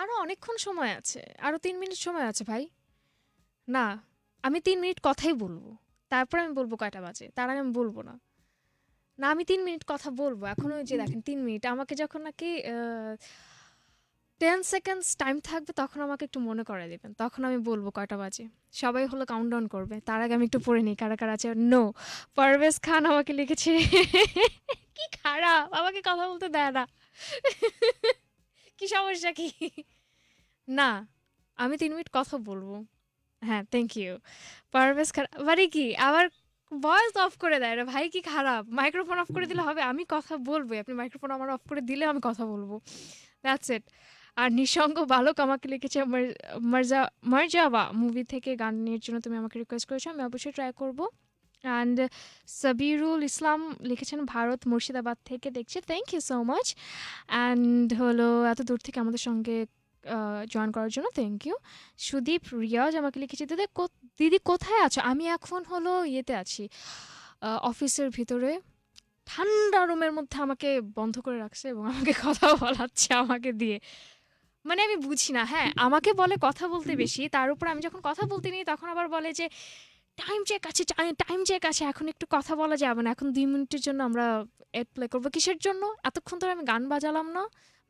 S2: আরও অনেকক্ষণ সময় আছে আরও তিন মিনিট সময় আছে ভাই না আমি তিন মিনিট কথাই বলবো তারপর আমি বলবো কয়টা বাজে তার আগে আমি বলবো না না আমি তিন মিনিট কথা বলবো এখন ওই যে দেখেন তিন মিনিট আমাকে যখন নাকি টেন সেকেন্ডস টাইম থাকবে তখন আমাকে একটু মনে করে দেবেন তখন আমি বলবো কয়টা বাজে সবাই হলো ডাউন করবে তার আগে আমি একটু পড়ে নিই কারা কারা আছে নো পারভেজ খান আমাকে লিখেছে কি খারাপ আমাকে কথা বলতে দেয় না কি সমস্যা কি না আমি তিন মিনিট কথা বলবো হ্যাঁ, থ্যাংক ইউ। পারভেজ খারাপ মানে কি আবার ভয়েস অফ করে দেয় রে ভাই কি খারাপ। মাইক্রোফোন অফ করে দিলে হবে? আমি কথা বলবো আপনি মাইক্রোফোন আমার অফ করে দিলে আমি কথা বলবো দ্যাটস ইট। আর নিঃসঙ্গ বালক আমাকে লিখেছে মার মার্জাবা মুভি থেকে গানের জন্য তুমি আমাকে রিকোয়েস্ট করেছো। আমি অবশ্যই ট্রাই করব। অ্যান্ড সাবিরুল ইসলাম লিখেছেন ভারত মুর্শিদাবাদ থেকে দেখছি। Thank you so much. And হলো এত দূর থেকে আমাদের সঙ্গে জয়েন করার জন্য থ্যাংক ইউ সুদীপ রিয়াজ আমাকে লিখেছে দিদি দিদি কোথায় আছো আমি এখন হলো ইয়েতে আছি অফিসের ভিতরে ঠান্ডা রুমের মধ্যে আমাকে বন্ধ করে রাখছে এবং আমাকে কথা বলাচ্ছে আমাকে দিয়ে মানে আমি বুঝি না হ্যাঁ আমাকে বলে কথা বলতে বেশি তার উপর আমি যখন কথা বলতে নিই তখন আবার বলে যে টাইম চেক আছে টাইম চেক আছে এখন একটু কথা বলা যাবে না এখন দুই মিনিটের জন্য আমরা এড প্লে করবো কিসের জন্য এতক্ষণ ধরে আমি গান বাজালাম না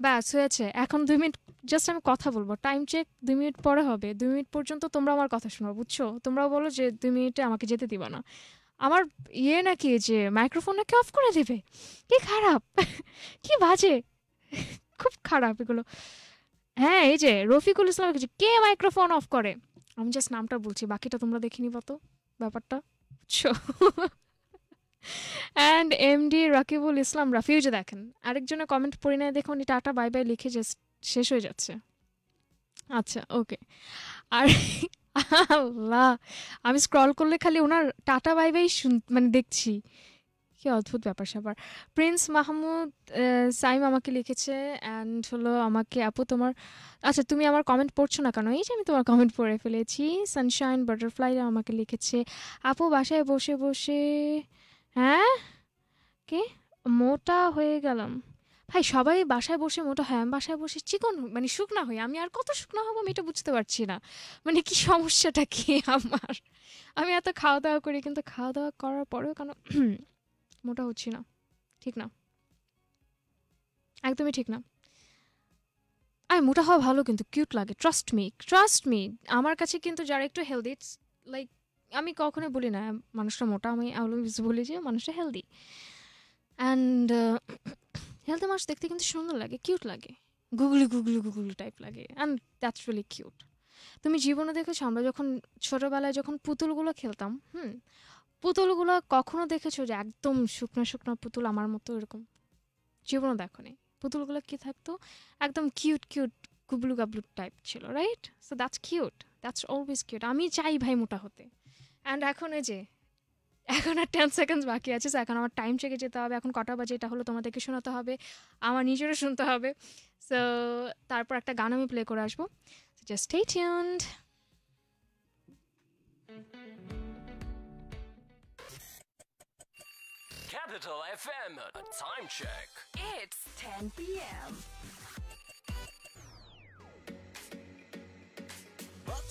S2: ব্যাস হয়েছে এখন দুই মিনিট জাস্ট আমি কথা বলবো টাইম চেক দুই মিনিট পরে হবে দুই মিনিট পর্যন্ত তোমরা আমার কথা শোনো বুঝছো তোমরাও বলো যে দুই মিনিটে আমাকে যেতে দিব না আমার ইয়ে নাকি যে মাইক্রোফোন নাকি অফ করে দেবে কি খারাপ কি বাজে খুব খারাপ এগুলো হ্যাঁ এই যে রফিকুল ইসলাম কে মাইক্রোফোন অফ করে আমি জাস্ট নামটা বলছি বাকিটা তোমরা দেখে নিবা তো ব্যাপারটা বুঝছো অ্যান্ড এমডি রাকিবুল ইসলাম রাফি যে দেখেন আরেকজনের কমেন্ট পড়ি না দেখুন এটা টাটা বাই বাই লিখে শেষ হয়ে যাচ্ছে আচ্ছা ওকে আর আমি স্ক্রল করলে খালি ওনার টাটা বাই বাই শুন মানে দেখছি কি অদ্ভুত ব্যাপার স্যাপার প্রিন্স মাহমুদ সাইম আমাকে লিখেছে অ্যান্ড হলো আমাকে আপু তোমার আচ্ছা তুমি আমার কমেন্ট পড়ছো না কেন এই যে আমি তোমার কমেন্ট পড়ে ফেলেছি সানশাইন বাটারফ্লাইরা আমাকে লিখেছে আপু বাসায় বসে বসে হ্যাঁ? কে? মোটা হয়ে গেলাম। ভাই সবাই বাসায় বসে মোটা হয় আমি বাসায় বসে চিকন মানে শুকনা হই। আমি আর কত শুকনা হবো আমি এটা বুঝতে পারছি না। মানে কি সমস্যাটা কি আমার? আমি এত খাওয়া-দাওয়া করি কিন্তু খাওয়া-দাওয়া করার পরেও কেন মোটা হচ্ছি না। ঠিক না। একদমই ঠিক না। আর মোটা হওয়া ভালো কিন্তু কিউট লাগে। ট্রাস্ট মি ট্রাস্ট মি আমার কাছে কিন্তু যারা একটু হেলদি ইটস লাইক আমি কখনো বলি না মানুষটা মোটা আমি অলওয়েজ বলি যে মানুষটা হেলদি অ্যান্ড হেলদি মানুষ দেখতে কিন্তু সুন্দর লাগে কিউট লাগে গুগলি গুগলি গুগলি টাইপ লাগে অ্যান্ড দ্যাটস রিয়েলি কিউট তুমি জীবনে দেখেছো আমরা যখন ছোটোবেলায় যখন পুতুলগুলো খেলতাম হুম পুতুলগুলো কখনো দেখেছো যে একদম শুকনো শুকনো পুতুল আমার মতো এরকম জীবনও দেখো নি পুতুলগুলো কী থাকতো একদম কিউট কিউট গুবলু গাবলু টাইপ ছিল right so that's cute that's always cute আমি চাই ভাই মোটা হতে অ্যান্ড এখন এই যে এখন আর টেন সেকেন্ডস বাকি আছে সো এখন আমার টাইম চেকে যেতে হবে এখন কটা বাজে এটা হলো তোমাদেরকে শোনাতে হবে আমার নিজেরও শুনতে হবে সো তারপর একটা গান আমি প্লে করে আসবো just stay tuned
S1: Capital FM, a time check. It's 10 p.m. What?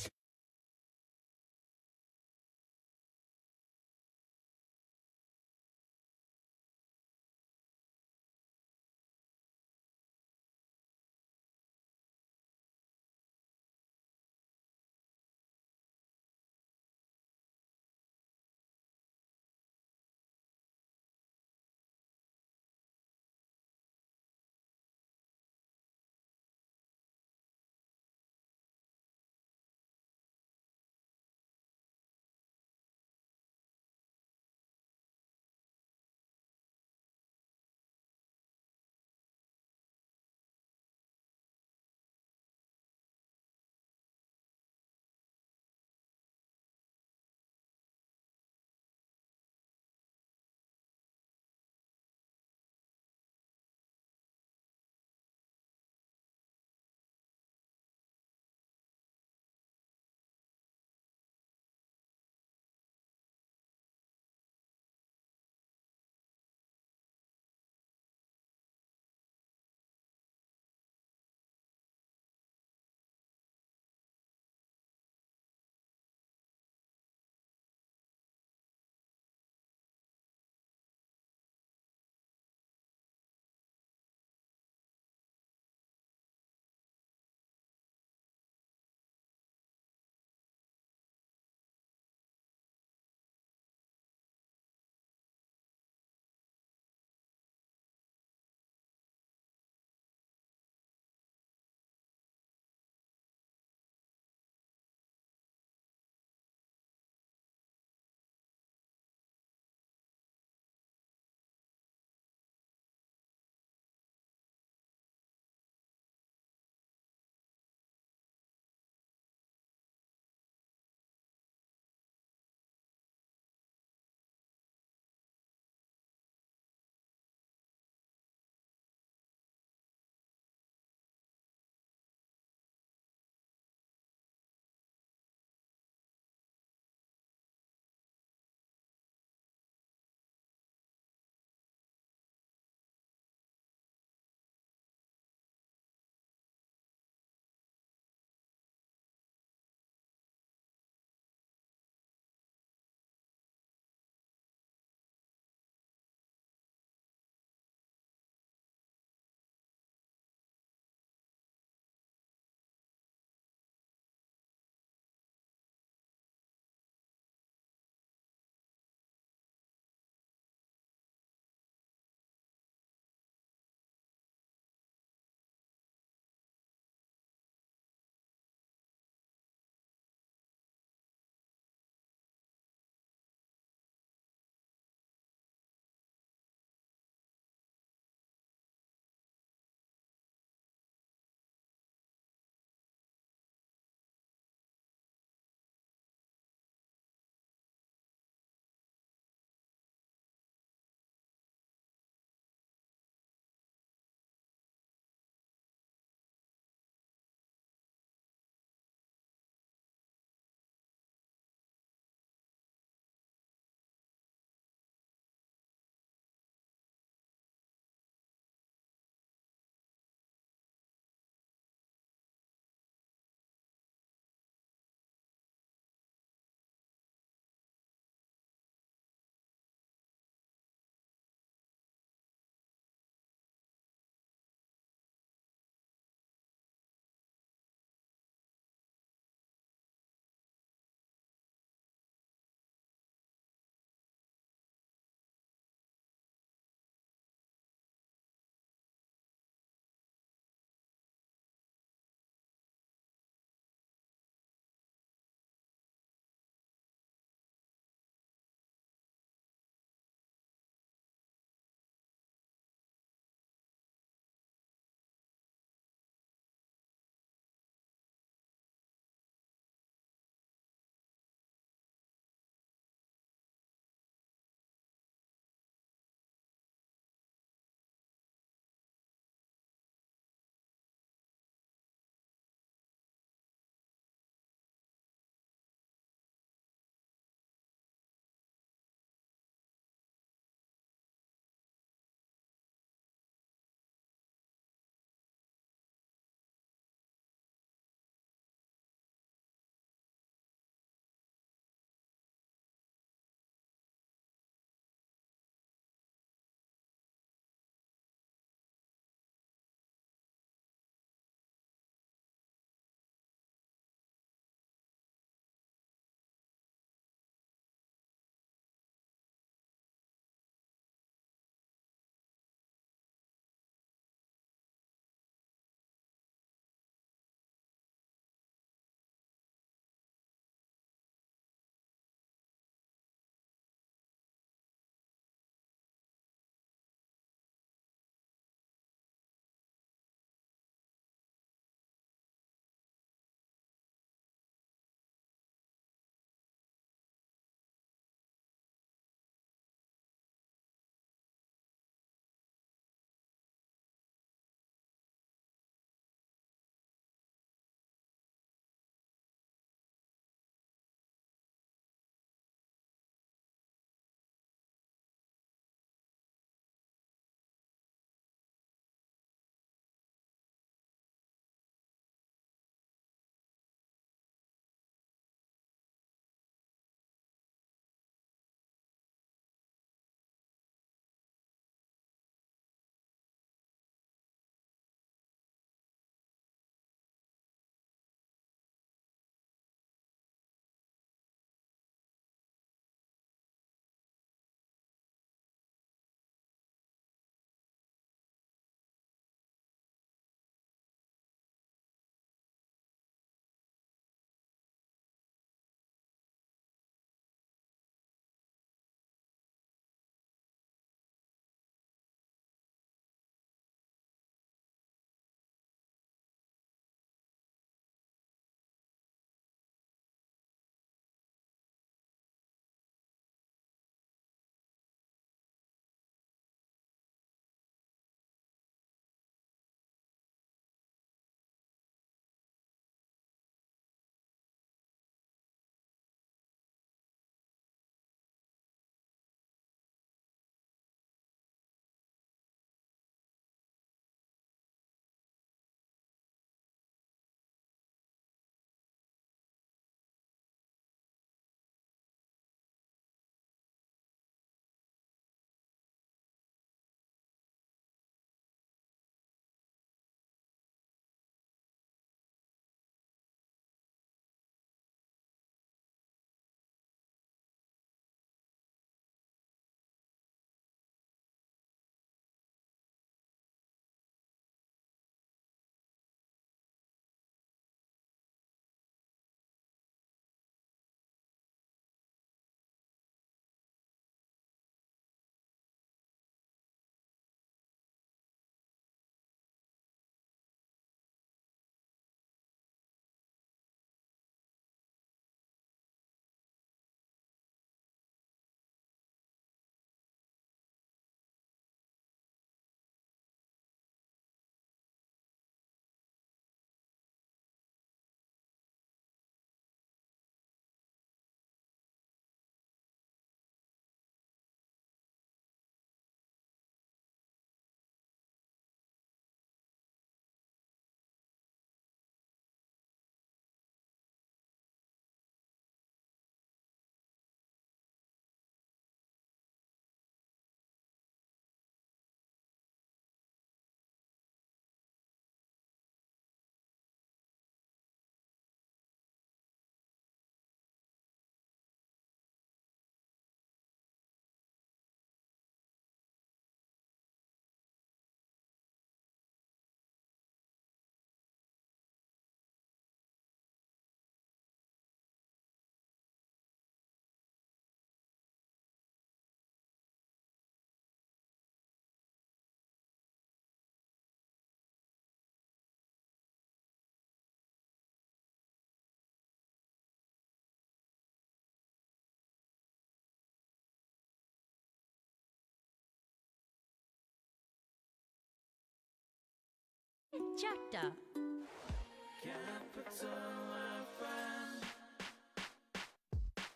S1: চাকটা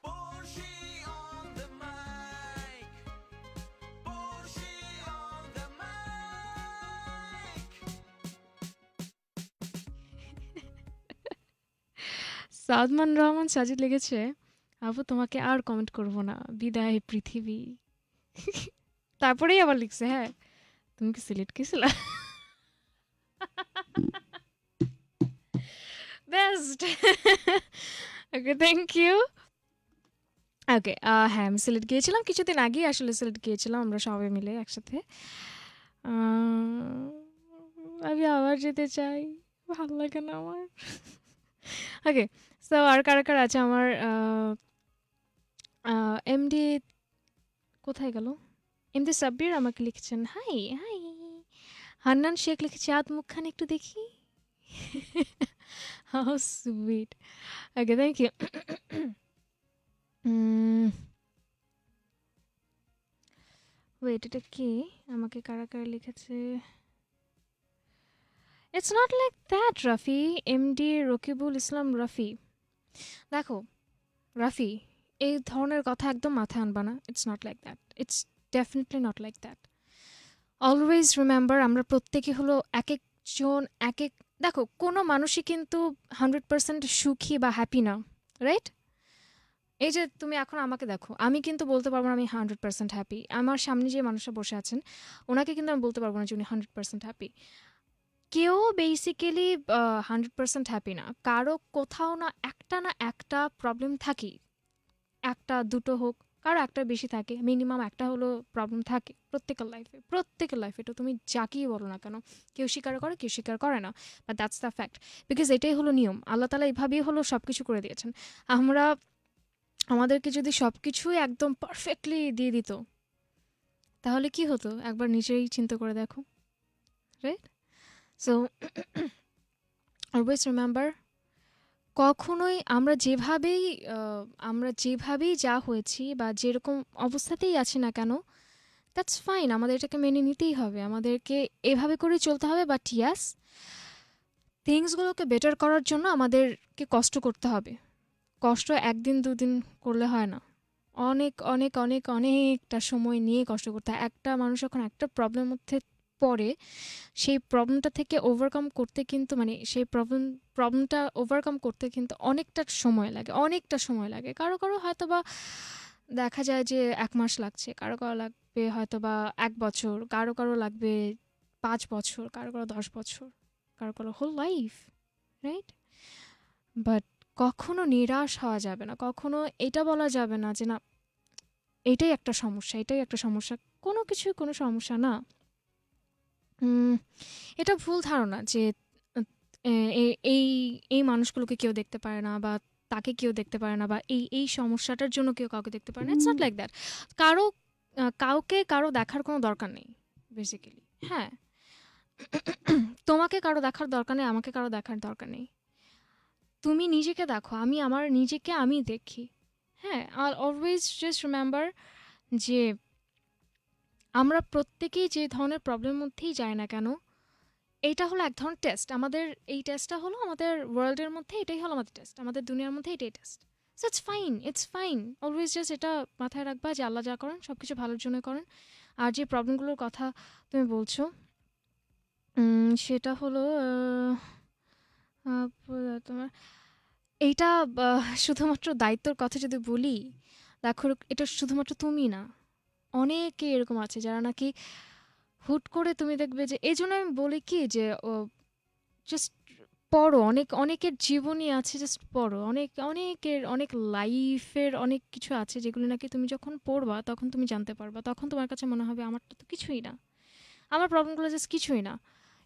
S1: Porshi on the mic Porshi on the mic
S2: Sadhan Rahman Sajid লিখেছে আপু তোমাকে আর কমেন্ট করব না বিদায় পৃথিবী তারপরেই আবার লিখছে হ্যাঁ তুমি কি সিলেক্ট কিছলা first. Okay thank you okay হ্যাঁ আমি সিলেট গিয়েছিলাম কিছুদিন আগেই আসলে সিলেট গিয়েছিলাম আমরা সবাই মিলে একসাথে আমি আবার যেতে চাই ভালো লাগে না আমার ওকে সো আর কার কার আছে আমার এমডি কোথায় গেল এমডি সাব্বির আমাকে লিখেছেন হাই হাই হান্নান শেখ লিখেছে আদ মুখখান একটু দেখি How sweet. Okay, thank you. Wait hmm. এটা কে আমাকে কারা কারা লিখেছে it's not like that Rafi MD Rakibul Islam Rafi দেখো রাফি এই ধরনের কথা একদম মাথায় আনবা না it's not like that it's definitely not like that always remember আমরা প্রত্যেকে হলো এক একজন এক এক দেখো কোনো মানুষই কিন্তু হান্ড্রেড পার্সেন্ট সুখী বা হ্যাপি না রাইট এই যে তুমি এখন আমাকে দেখো আমি কিন্তু বলতে পারবো না আমি হান্ড্রেড পার্সেন্ট হ্যাপি আমার সামনে যে মানুষরা বসে আছেন ওনাকে কিন্তু আমি বলতে পারবো না যে উনি হান্ড্রেড পার্সেন্ট হ্যাপি কেউ বেসিক্যালি হান্ড্রেড পার্সেন্ট হ্যাপি না কারো কোথাও না একটা না একটা প্রবলেম থাকি একটা দুটো হোক কারো একটা বেশি থাকে মিনিমাম একটা হলো প্রবলেম থাকে প্রত্যেকের লাইফে প্রত্যেকের লাইফে তো তুমি যাকেই বলো না কেন কেউ স্বীকার করে কেউ স্বীকার করে না বা দ্যাটস দ্য ফ্যাক্ট বিকজ এটাই হলো নিয়ম আল্লাহ তালা এভাবেই হলো সব কিছু করে দিয়েছেন আমরা আমাদেরকে যদি সব কিছুই একদম পারফেক্টলি দিয়ে দিত তাহলে কি হতো একবার নিজেই চিন্তা করে দেখো রাইট সো অলওয়েজ রিমেম্বার কখনোই আমরা যেভাবেই আমরা যেভাবেই যা হয়েছি বা যেরকম অবস্থাতেই আছি না কেন, দ্যাটস ফাইন। আমাদের এটাকে মেনে নিতেই হবে। আমাদেরকে এভাবে করেই চলতে হবে বাট ইয়াস থিংসগুলোকে বেটার করার জন্য আমাদেরকে কষ্ট করতে হবে। কষ্ট একদিন দুদিন করলে হয় না। অনেক, অনেক, অনেক, অনেকটা সময় নিয়ে কষ্ট করতে হয়। একটা মানুষ এখন একটা প্রবলেম মধ্যে পরে সেই প্রবলেমটা থেকে ওভারকাম করতে কিন্তু মানে সেই প্রবলেম প্রবলেমটা ওভারকাম করতে কিন্তু অনেকটা সময় লাগে অনেকটা সময় লাগে কারো কারো হয়তো বা দেখা যায় যে এক মাস লাগছে কারো কারো লাগবে হয়তো বা এক বছর কারো কারো লাগবে পাঁচ বছর কারো কারো দশ বছর কারো কারো হোল লাইফ রাইট বাট কখনো নিরাশ হওয়া যাবে না কখনো এটা বলা যাবে না যে না এটাই একটা সমস্যা এটাই একটা সমস্যা কোনো কিছুই কোনো সমস্যা না এটা ভুল ধারণা যে এই এই মানুষগুলোকে কেউ দেখতে পারে না বা তাকে কেউ দেখতে পারে না বা এই এই সমস্যাটার জন্য কেউ কাউকে দেখতে পারে না ইটস নট লাইক দ্যাট কারো কাউকে কারো দেখার কোনো দরকার নেই বেসিক্যালি হ্যাঁ তোমাকে কারো দেখার দরকার নেই আমাকে কারো দেখার দরকার নেই তুমি নিজেকে দেখো আমি আমার নিজেকে আমি দেখি হ্যাঁ আর অলওয়েজ জাস্ট রিমেম্বার যে আমরা প্রত্যেকেই যে ধরনের প্রবলেমের মধ্যেই যাই না কেন এইটা হলো এক ধরনের টেস্ট আমাদের এই টেস্টটা হলো আমাদের ওয়ার্ল্ডের মধ্যে এটাই হলো আমাদের টেস্ট আমাদের দুনিয়ার মধ্যে এটাই test so it's fine it's fine always just এটা মাথায় রাখবা যে আল্লাহ যা করেন সব কিছু ভালোর জন্য করেন আর যে প্রবলেমগুলোর কথা তুমি বলছো সেটা হলো তোমার এইটা শুধুমাত্র দায়িত্বর কথা যদি বলি দেখো এটা শুধুমাত্র তুমি না অনেকে এরকম আছে যারা নাকি হুট করে তুমি দেখবে যে এই জন্য আমি বলি কি যে জাস্ট পড়ো অনেক অনেকের জীবনী আছে জাস্ট পড়ো অনেক অনেকের অনেক লাইফের অনেক কিছু আছে যেগুলো নাকি তুমি যখন পড়বা তখন তুমি জানতে পারবা তখন তোমার কাছে মনে হবে আমারটা তো কিছুই না আমার প্রবলেমগুলো জাস্ট কিছুই না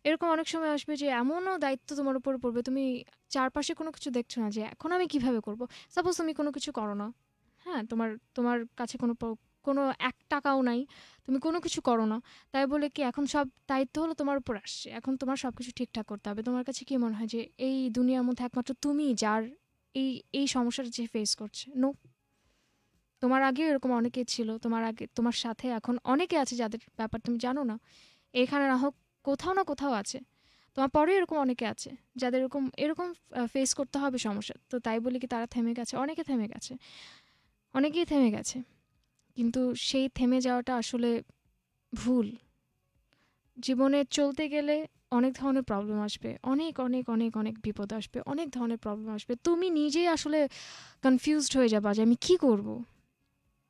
S2: এরকম অনেক সময় আসবে যে এমনও দায়িত্ব তোমার উপর পড়বে তুমি চারপাশে কোনো কিছু দেখছো না যে এখন আমি কিভাবে করব সাপোজ তুমি কোনো কিছু করো না হ্যাঁ তোমার তোমার কাছে কোনো কোনো এক টাকাও নাই তুমি কোনো কিছু করো না তাই বলে কি এখন সব দায়িত্ব হলো তোমার উপর আসছে এখন তোমার সব কিছু ঠিকঠাক করতে হবে তোমার কাছে কী মনে হয় যে এই দুনিয়ার মধ্যে একমাত্র তুমি যার এই এই সমস্যাটা যে ফেস করছে নো তোমার আগেও এরকম অনেকে ছিল তোমার আগে তোমার সাথে এখন অনেকে আছে যাদের ব্যাপার তুমি জানো না এখানে না হোক কোথাও না কোথাও আছে তোমার পরে এরকম অনেকে আছে যাদের এরকম এরকম ফেস করতে হবে সমস্যা তো তাই বলি কি তারা থেমে গেছে অনেকে থেমে গেছে অনেকেই থেমে গেছে কিন্তু সেই থেমে যাওয়াটা আসলে ভুল জীবনে চলতে গেলে অনেক ধরনের প্রবলেম আসবে অনেক অনেক অনেক অনেক বিপদ আসবে অনেক ধরনের প্রবলেম আসবে তুমি নিজেই আসলে কনফিউজড হয়ে যাবা যে আমি কি করব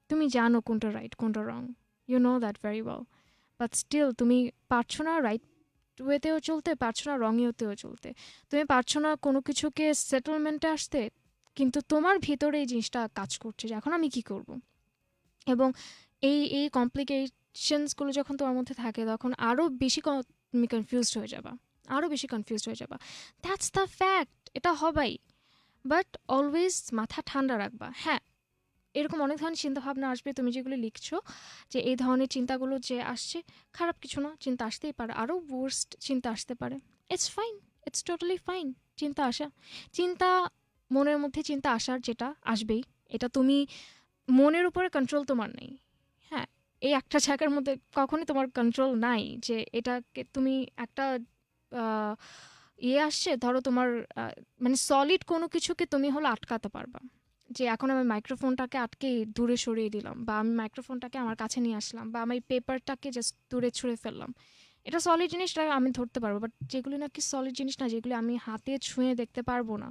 S2: তুমি জানো কোনটা রাইট কোনটা wrong you know that very well but still তুমি পারছো না রাইট ওয়েতেও চলতে পারছো না রঙিওতেও চলতে তুমি পারছো না কোনো কিছুকে সেটেলমেন্টে আসতে কিন্তু তোমার ভিতরে এই জিনিসটা কাজ করছে যে এখন আমি কি করব এবং এই এই কমপ্লিকেশনসগুলো যখন তোমার মধ্যে থাকে তখন আরও বেশি তুমি কনফিউজড হয়ে যাবা আরও বেশি কনফিউজড হয়ে যাবা দ্যাটস দ্য ফ্যাক্ট এটা হবাই বাট অলওয়েজ মাথা ঠান্ডা রাখবা হ্যাঁ এরকম অনেক ধরনের চিন্তাভাবনা আসবে তুমি যেগুলো লিখছো যে এই ধরনের চিন্তাগুলো যে আসছে খারাপ কিছু না চিন্তা আসতেই পারে আরও ওয়ার্স্ট চিন্তা আসতে পারে it's fine it's totally fine চিন্তা আসা চিন্তা মনের মধ্যে চিন্তা আসার যেটা আসবেই এটা তুমি মনের উপরে কন্ট্রোল তোমার নেই হ্যাঁ এই একটা জায়গার মধ্যে কখনই তোমার কন্ট্রোল নাই যে এটাকে তুমি একটা ইয়ে আসছে ধরো তোমার মানে সলিড কোনো কিছুকে তুমি হলো আটকাতে পারবা যে এখন আমি মাইক্রোফোনটাকে আটকে দূরে সরিয়ে দিলাম বা আমি মাইক্রোফোনটাকে আমার কাছে নিয়ে আসলাম বা আমি পেপারটাকে জাস্ট দূরে ছুঁড়ে ফেললাম এটা সলিড জিনিসটা আমি ধরতে পারবো বাট যেগুলি নাকি সলিড জিনিস না যেগুলি আমি হাতে ছুঁয়ে দেখতে পারবো না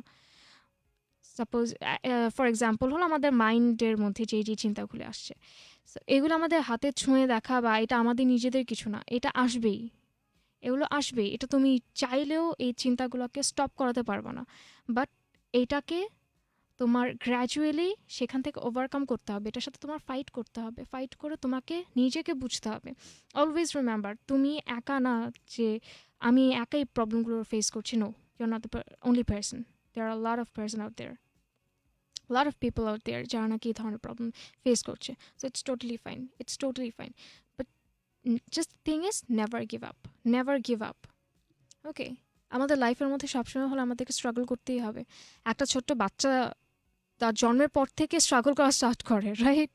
S2: সাপোজ ফর এক্সাম্পল হলো আমাদের মাইন্ডের মধ্যে যে যে চিন্তাগুলো আসছে সো এগুলো আমাদের হাতে ছুঁয়ে দেখা বা এটা আমাদের নিজেদের কিছু না এটা আসবেই এগুলো আসবে এটা তুমি চাইলেও এই চিন্তাগুলোকে স্টপ করাতে পারবো না বাট এটাকে তোমার গ্র্যাজুয়ালি সেখান থেকে ওভারকাম করতে হবে এটার সাথে তোমার ফাইট করতে হবে ফাইট করে তোমাকে নিজেকে বুঝতে হবে অলওয়েজ রিমেম্বার তুমি একা না যে আমি একাই প্রবলেমগুলো ফেস করছি no you're not the only person there are lot of person out there lot of people out there janaki thorn problem face coach so it's totally fine it's totally fine but just thing is never give up never give up okay আমাদের লাইফের মধ্যে সবসময় হলে আমাদেরকে স্ট্রাগল করতেই হবে একটা ছোট্ট বাচ্চা তার জন্মের পর থেকে স্ট্রাগল করা স্টার্ট করে রাইট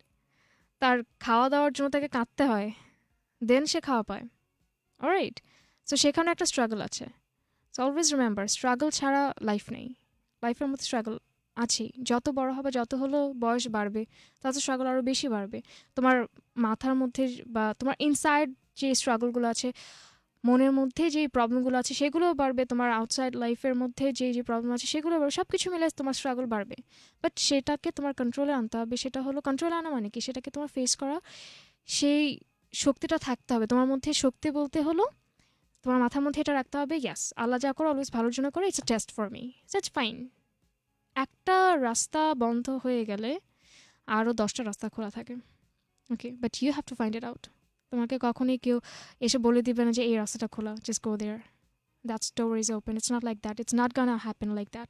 S2: তার খাওয়া দাওয়ার জন্য তাকে কাঁদতে হয় দেন সে খাওয়া পায় রাইট সো সেখানে একটা স্ট্রাগল আছে সো অলওয়েজ রিমেম্বার স্ট্রাগল ছাড়া লাইফ নেই লাইফের মধ্যে স্ট্রাগল আছেই যত বড় হবে যত হলো বয়স বাড়বে তত স্ট্রাগল আরও বেশি বাড়বে তোমার মাথার মধ্যে বা তোমার ইনসাইড যে স্ট্রাগলগুলো আছে মনের মধ্যে যে প্রবলেমগুলো আছে সেগুলোও বাড়বে তোমার আউটসাইড লাইফের মধ্যে যে যে প্রবলেম আছে সেগুলো বাড়বে সব কিছু মিলে তোমার স্ট্রাগল বাড়বে বাট সেটাকে তোমার কন্ট্রোলে আনতে হবে সেটা হলো কন্ট্রোলে আনা মানে কি সেটাকে তোমার ফেস করা সেই শক্তিটা থাকতে হবে তোমার মধ্যে শক্তি বলতে হলো তোমার মাথার মধ্যে এটা রাখতে হবে ইয়াস আল্লাহ যা করো অলওয়েজ ভালোর জন্য করো it's a test for me it's fine একটা রাস্তা বন্ধ হয়ে গেলে আরও দশটা রাস্তা খোলা থাকে okay but you have to find it out তোমাকে কখনোই কেউ এসে বলে দিবে না যে এই রাস্তাটা খোলা just go there that's door is open it's not like that it's not gonna happen like that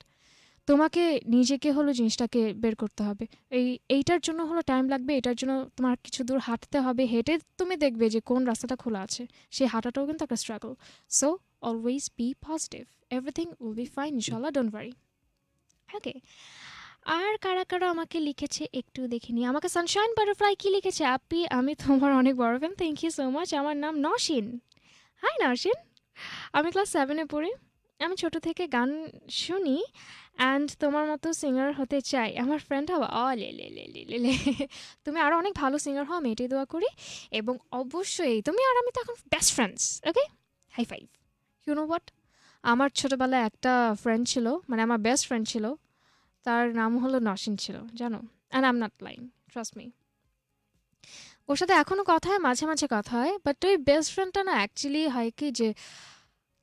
S2: তোমাকে নিজেকে হলো জিনিসটাকে বের করতে হবে এই এইটার জন্য হলো টাইম লাগবে এটার জন্য তোমার কিছু দূর হাঁটতে হবে হেঁটে তুমি দেখবে যে কোন রাস্তাটা খোলা আছে সেই হাঁটাটাও কিন্তু একটা struggle so always be positive everything will be fine ইনশাল্লাহ ডোন্ট ওয়ারি ওকে আর কারা কারা আমাকে লিখেছে একটু দেখিনি আমাকে সানশাইন বাটারফ্লাই কি লিখেছে আপি আমি তোমার অনেক বড় fan thank you so much আমার নাম নসিন হাই নসিন আমি ক্লাস সেভেনে পড়ি আমি ছোট থেকে গান শুনি অ্যান্ড তোমার মতো সিঙ্গার হতে চাই আমার ফ্রেন্ড হওয়া অ লে লে লে লে লে তুমি আরও অনেক ভালো সিঙ্গার হও আমি এটাই দোয়া করি এবং অবশ্যই তুমি আর আমি তো এখন best friends okay high five you know what আমার ছোটোবেলায় একটা ফ্রেন্ড ছিল মানে আমার বেস্ট ফ্রেন্ড ছিল তার নাম হলো নসিন ছিল জানো and I'm not lying trust me ওর সাথে এখনও কথা হয় মাঝে মাঝে কথা হয় বাট ওই বেস্ট ফ্রেন্ডটা না অ্যাকচুয়ালি হয় কি যে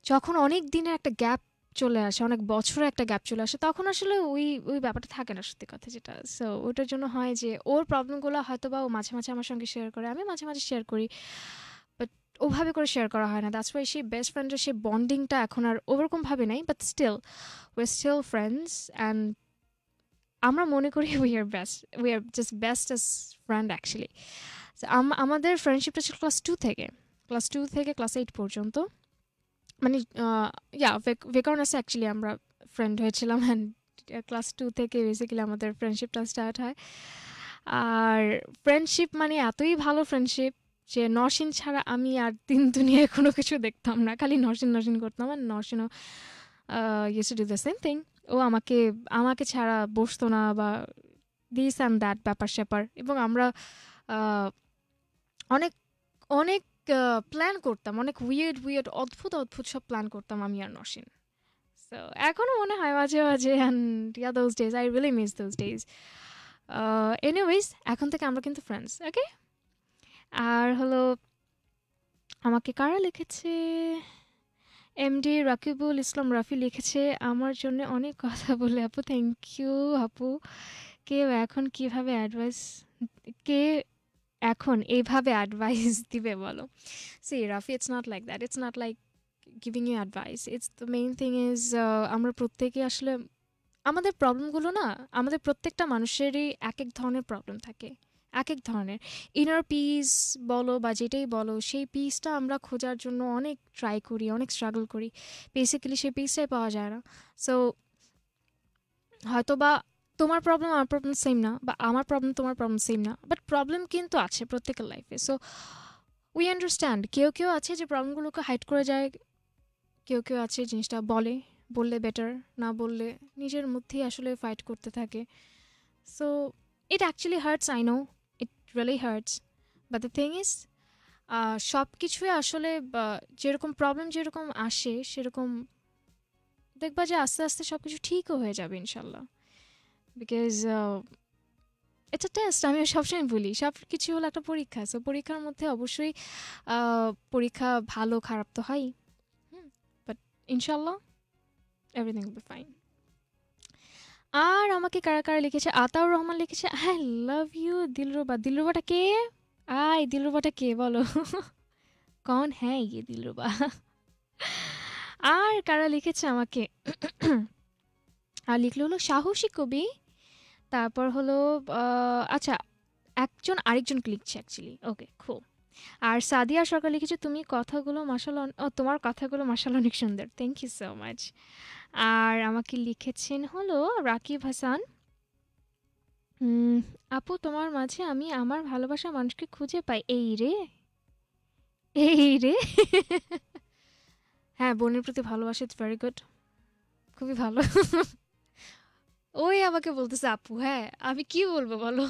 S2: যখন অনেক দিনের একটা গ্যাপ চলে আসে অনেক বছরে একটা গ্যাপ চলে আসে তখন আসলে ওই ওই ব্যাপারটা থাকে না সত্যি কথা যেটা সো ওটার জন্য হয় যে ওর প্রবলেমগুলো হয়তো বা ও মাঝে মাঝে আমার সঙ্গে শেয়ার করে আমি মাঝে মাঝে শেয়ার করি ওভাবে করে শেয়ার করা হয় না দ্যাটস ওয়াই সেই বেস্ট ফ্রেন্ডের সেই বন্ডিংটা এখন আর ওরকমভাবে নেই but still we still friends and আমরা মনে করি we are best we are just best as friend actually আমাদের ফ্রেন্ডশিপটা ছিল ক্লাস টু থেকে ক্লাস টু থেকে ক্লাস এইট পর্যন্ত মানে ইয়া ভেকারনাসে অ্যাকচুয়ালি আমরা ফ্রেন্ড হয়েছিলাম অ্যান্ড ক্লাস টু থেকে বেসিক্যালি আমাদের ফ্রেন্ডশিপটা স্টার্ট হয় আর ফ্রেন্ডশিপ মানে এতই ভালো ফ্রেন্ডশিপ যে নরসিন ছাড়া আমি আর দিন দুনিয়ায় কোনো কিছু দেখতাম না খালি নরসিন নরসিন করতাম আর নরসিনও used to do the same thing ও আমাকে আমাকে ছাড়া বসতো না বা দিস অ্যান্ড দ্যাট ব্যাপার স্যাপার এবং আমরা অনেক অনেক প্ল্যান করতাম অনেক উইয়ার্ড উইয়ার্ড অদ্ভুত অদ্ভুত সব প্ল্যান করতাম আমি আর নরসিন সো এখনও মনে হয় মাঝে মাঝে and yeah those days I really miss those days anyways এখন থেকে আমরা কিন্তু ফ্রেন্ডস ওকে আর হলো আমাকে কারা লিখেছে এমডি রাকিবুল ইসলাম রাফি লিখেছে আমার জন্য অনেক কথা বলে আপু থ্যাংক ইউ আপু কে এখন কিভাবে অ্যাডভাইস কে এখন এইভাবে অ্যাডভাইস দিবে বলো see Rafi it's not like that it's not like giving you advice it's the main thing is আমরা প্রত্যেকে আসলে আমাদের প্রবলেমগুলো না আমাদের প্রত্যেকটা মানুষেরই এক এক ধরনের প্রবলেম থাকে এক এক ধরনের ইনার পিস বলো বা যেটাই বলো সেই পিসটা আমরা খোঁজার জন্য অনেক ট্রাই করি অনেক স্ট্রাগল করি বেসিক্যালি সেই পিসটাই পাওয়া যায় না সো হয়তো বা তোমার প্রবলেম আমার প্রবলেম সেম না বা আমার প্রবলেম তোমার প্রবলেম সেম না বাট প্রবলেম কিন্তু আছে প্রত্যেকের লাইফে সো উই আন্ডারস্ট্যান্ড কেউ কেউ আছে যে প্রবলেমগুলোকে হাইড করে যায় কেউ কেউ আছে জিনিসটা বলে বললে বেটার না বললে নিজের মধ্যেই আসলে ফাইট করতে থাকে so it actually hurts I know really hurts but the thing is সব কিছুই আসলে যেরকম প্রবলেম যেরকম আসে সেরকম দেখবা যে আস্তে আস্তে সব কিছু ঠিকও হয়ে যাবে ইনশাল্লাহ বিকজ এটা টেস্ট আমি সবসময় বলি সব কিছু হলো একটা পরীক্ষা সো পরীক্ষার মধ্যে অবশ্যই পরীক্ষা ভালো খারাপ তো হয় বাট ইনশাল্লাহ এভরিথিং উইল বি ফাইন আর আমাকে কারা কারা লিখেছে আতাউর রহমান লিখেছে আই লাভ ইউ দিলরুবা দিলরুবাটা কে আয় দিলরুবাটা কে বলো কন হ্যাঁ ইয়ে দিলরুবা আর কারা লিখেছে আমাকে আর লিখলো হলো সাহসী কবি তারপর হলো আচ্ছা একজন আরেকজনকে লিখছে অ্যাকচুয়ালি ওকে খুব আর সাদিয়া সরকার লিখেছে তুমি কথাগুলো মাসাল তোমার কথাগুলো মাসাল অনেক সুন্দর থ্যাংক ইউ সো মাচ আর আমাকে লিখেছেন হলো রাকিব হাসান আপু তোমার মাঝে আমি আমার ভালোবাসা মানুষকে খুঁজে পাই এই রে এই রে হ্যাঁ বোনের প্রতি ভালোবাসা ইটস ভেরি গুড খুবই ভালো ওই আমাকে বলতেছে আপু হ্যাঁ আমি কি বলবো বলো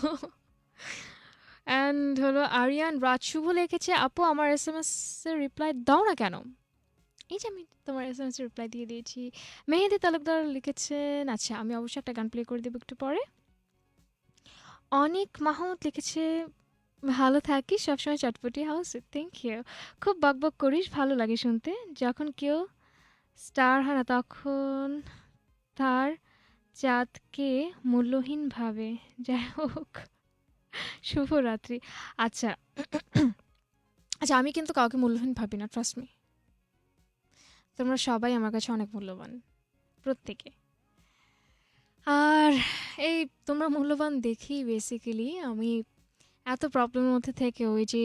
S2: অ্যান্ড হলো আরিয়ান রাজশুভ শুভ লিখেছে আপু আমার এস এম এস এর রিপ্লাই দাও না কেন এই যে আমি তোমার এস এম এস রিপ্লাই দিয়ে দিয়েছি মেহেদি তালুকদার লিখেছেন আচ্ছা আমি অবশ্যই একটা গান প্লে করে দেবো একটু পরে অনেক মাহমুদ লিখেছে ভালো থাকিস সবসময় চটপটি হাউস থ্যাংক ইউ খুব বকবক করিস ভালো লাগে শুনতে যখন কেউ স্টার হয় না তখন তার চাঁদকে মূল্যহীন ভাবে যাই হোক শুভরাত্রি আচ্ছা আচ্ছা আমি কিন্তু কাউকে মূল্যহীন ভাবি না ট্রাস্ট মি তোমরা সবাই আমার কাছে অনেক মূল্যবান প্রত্যেকে আর এই তোমরা মূল্যবান দেখি বেসিক্যালি আমি এত প্রবলেমের মধ্যে থেকে ওই যে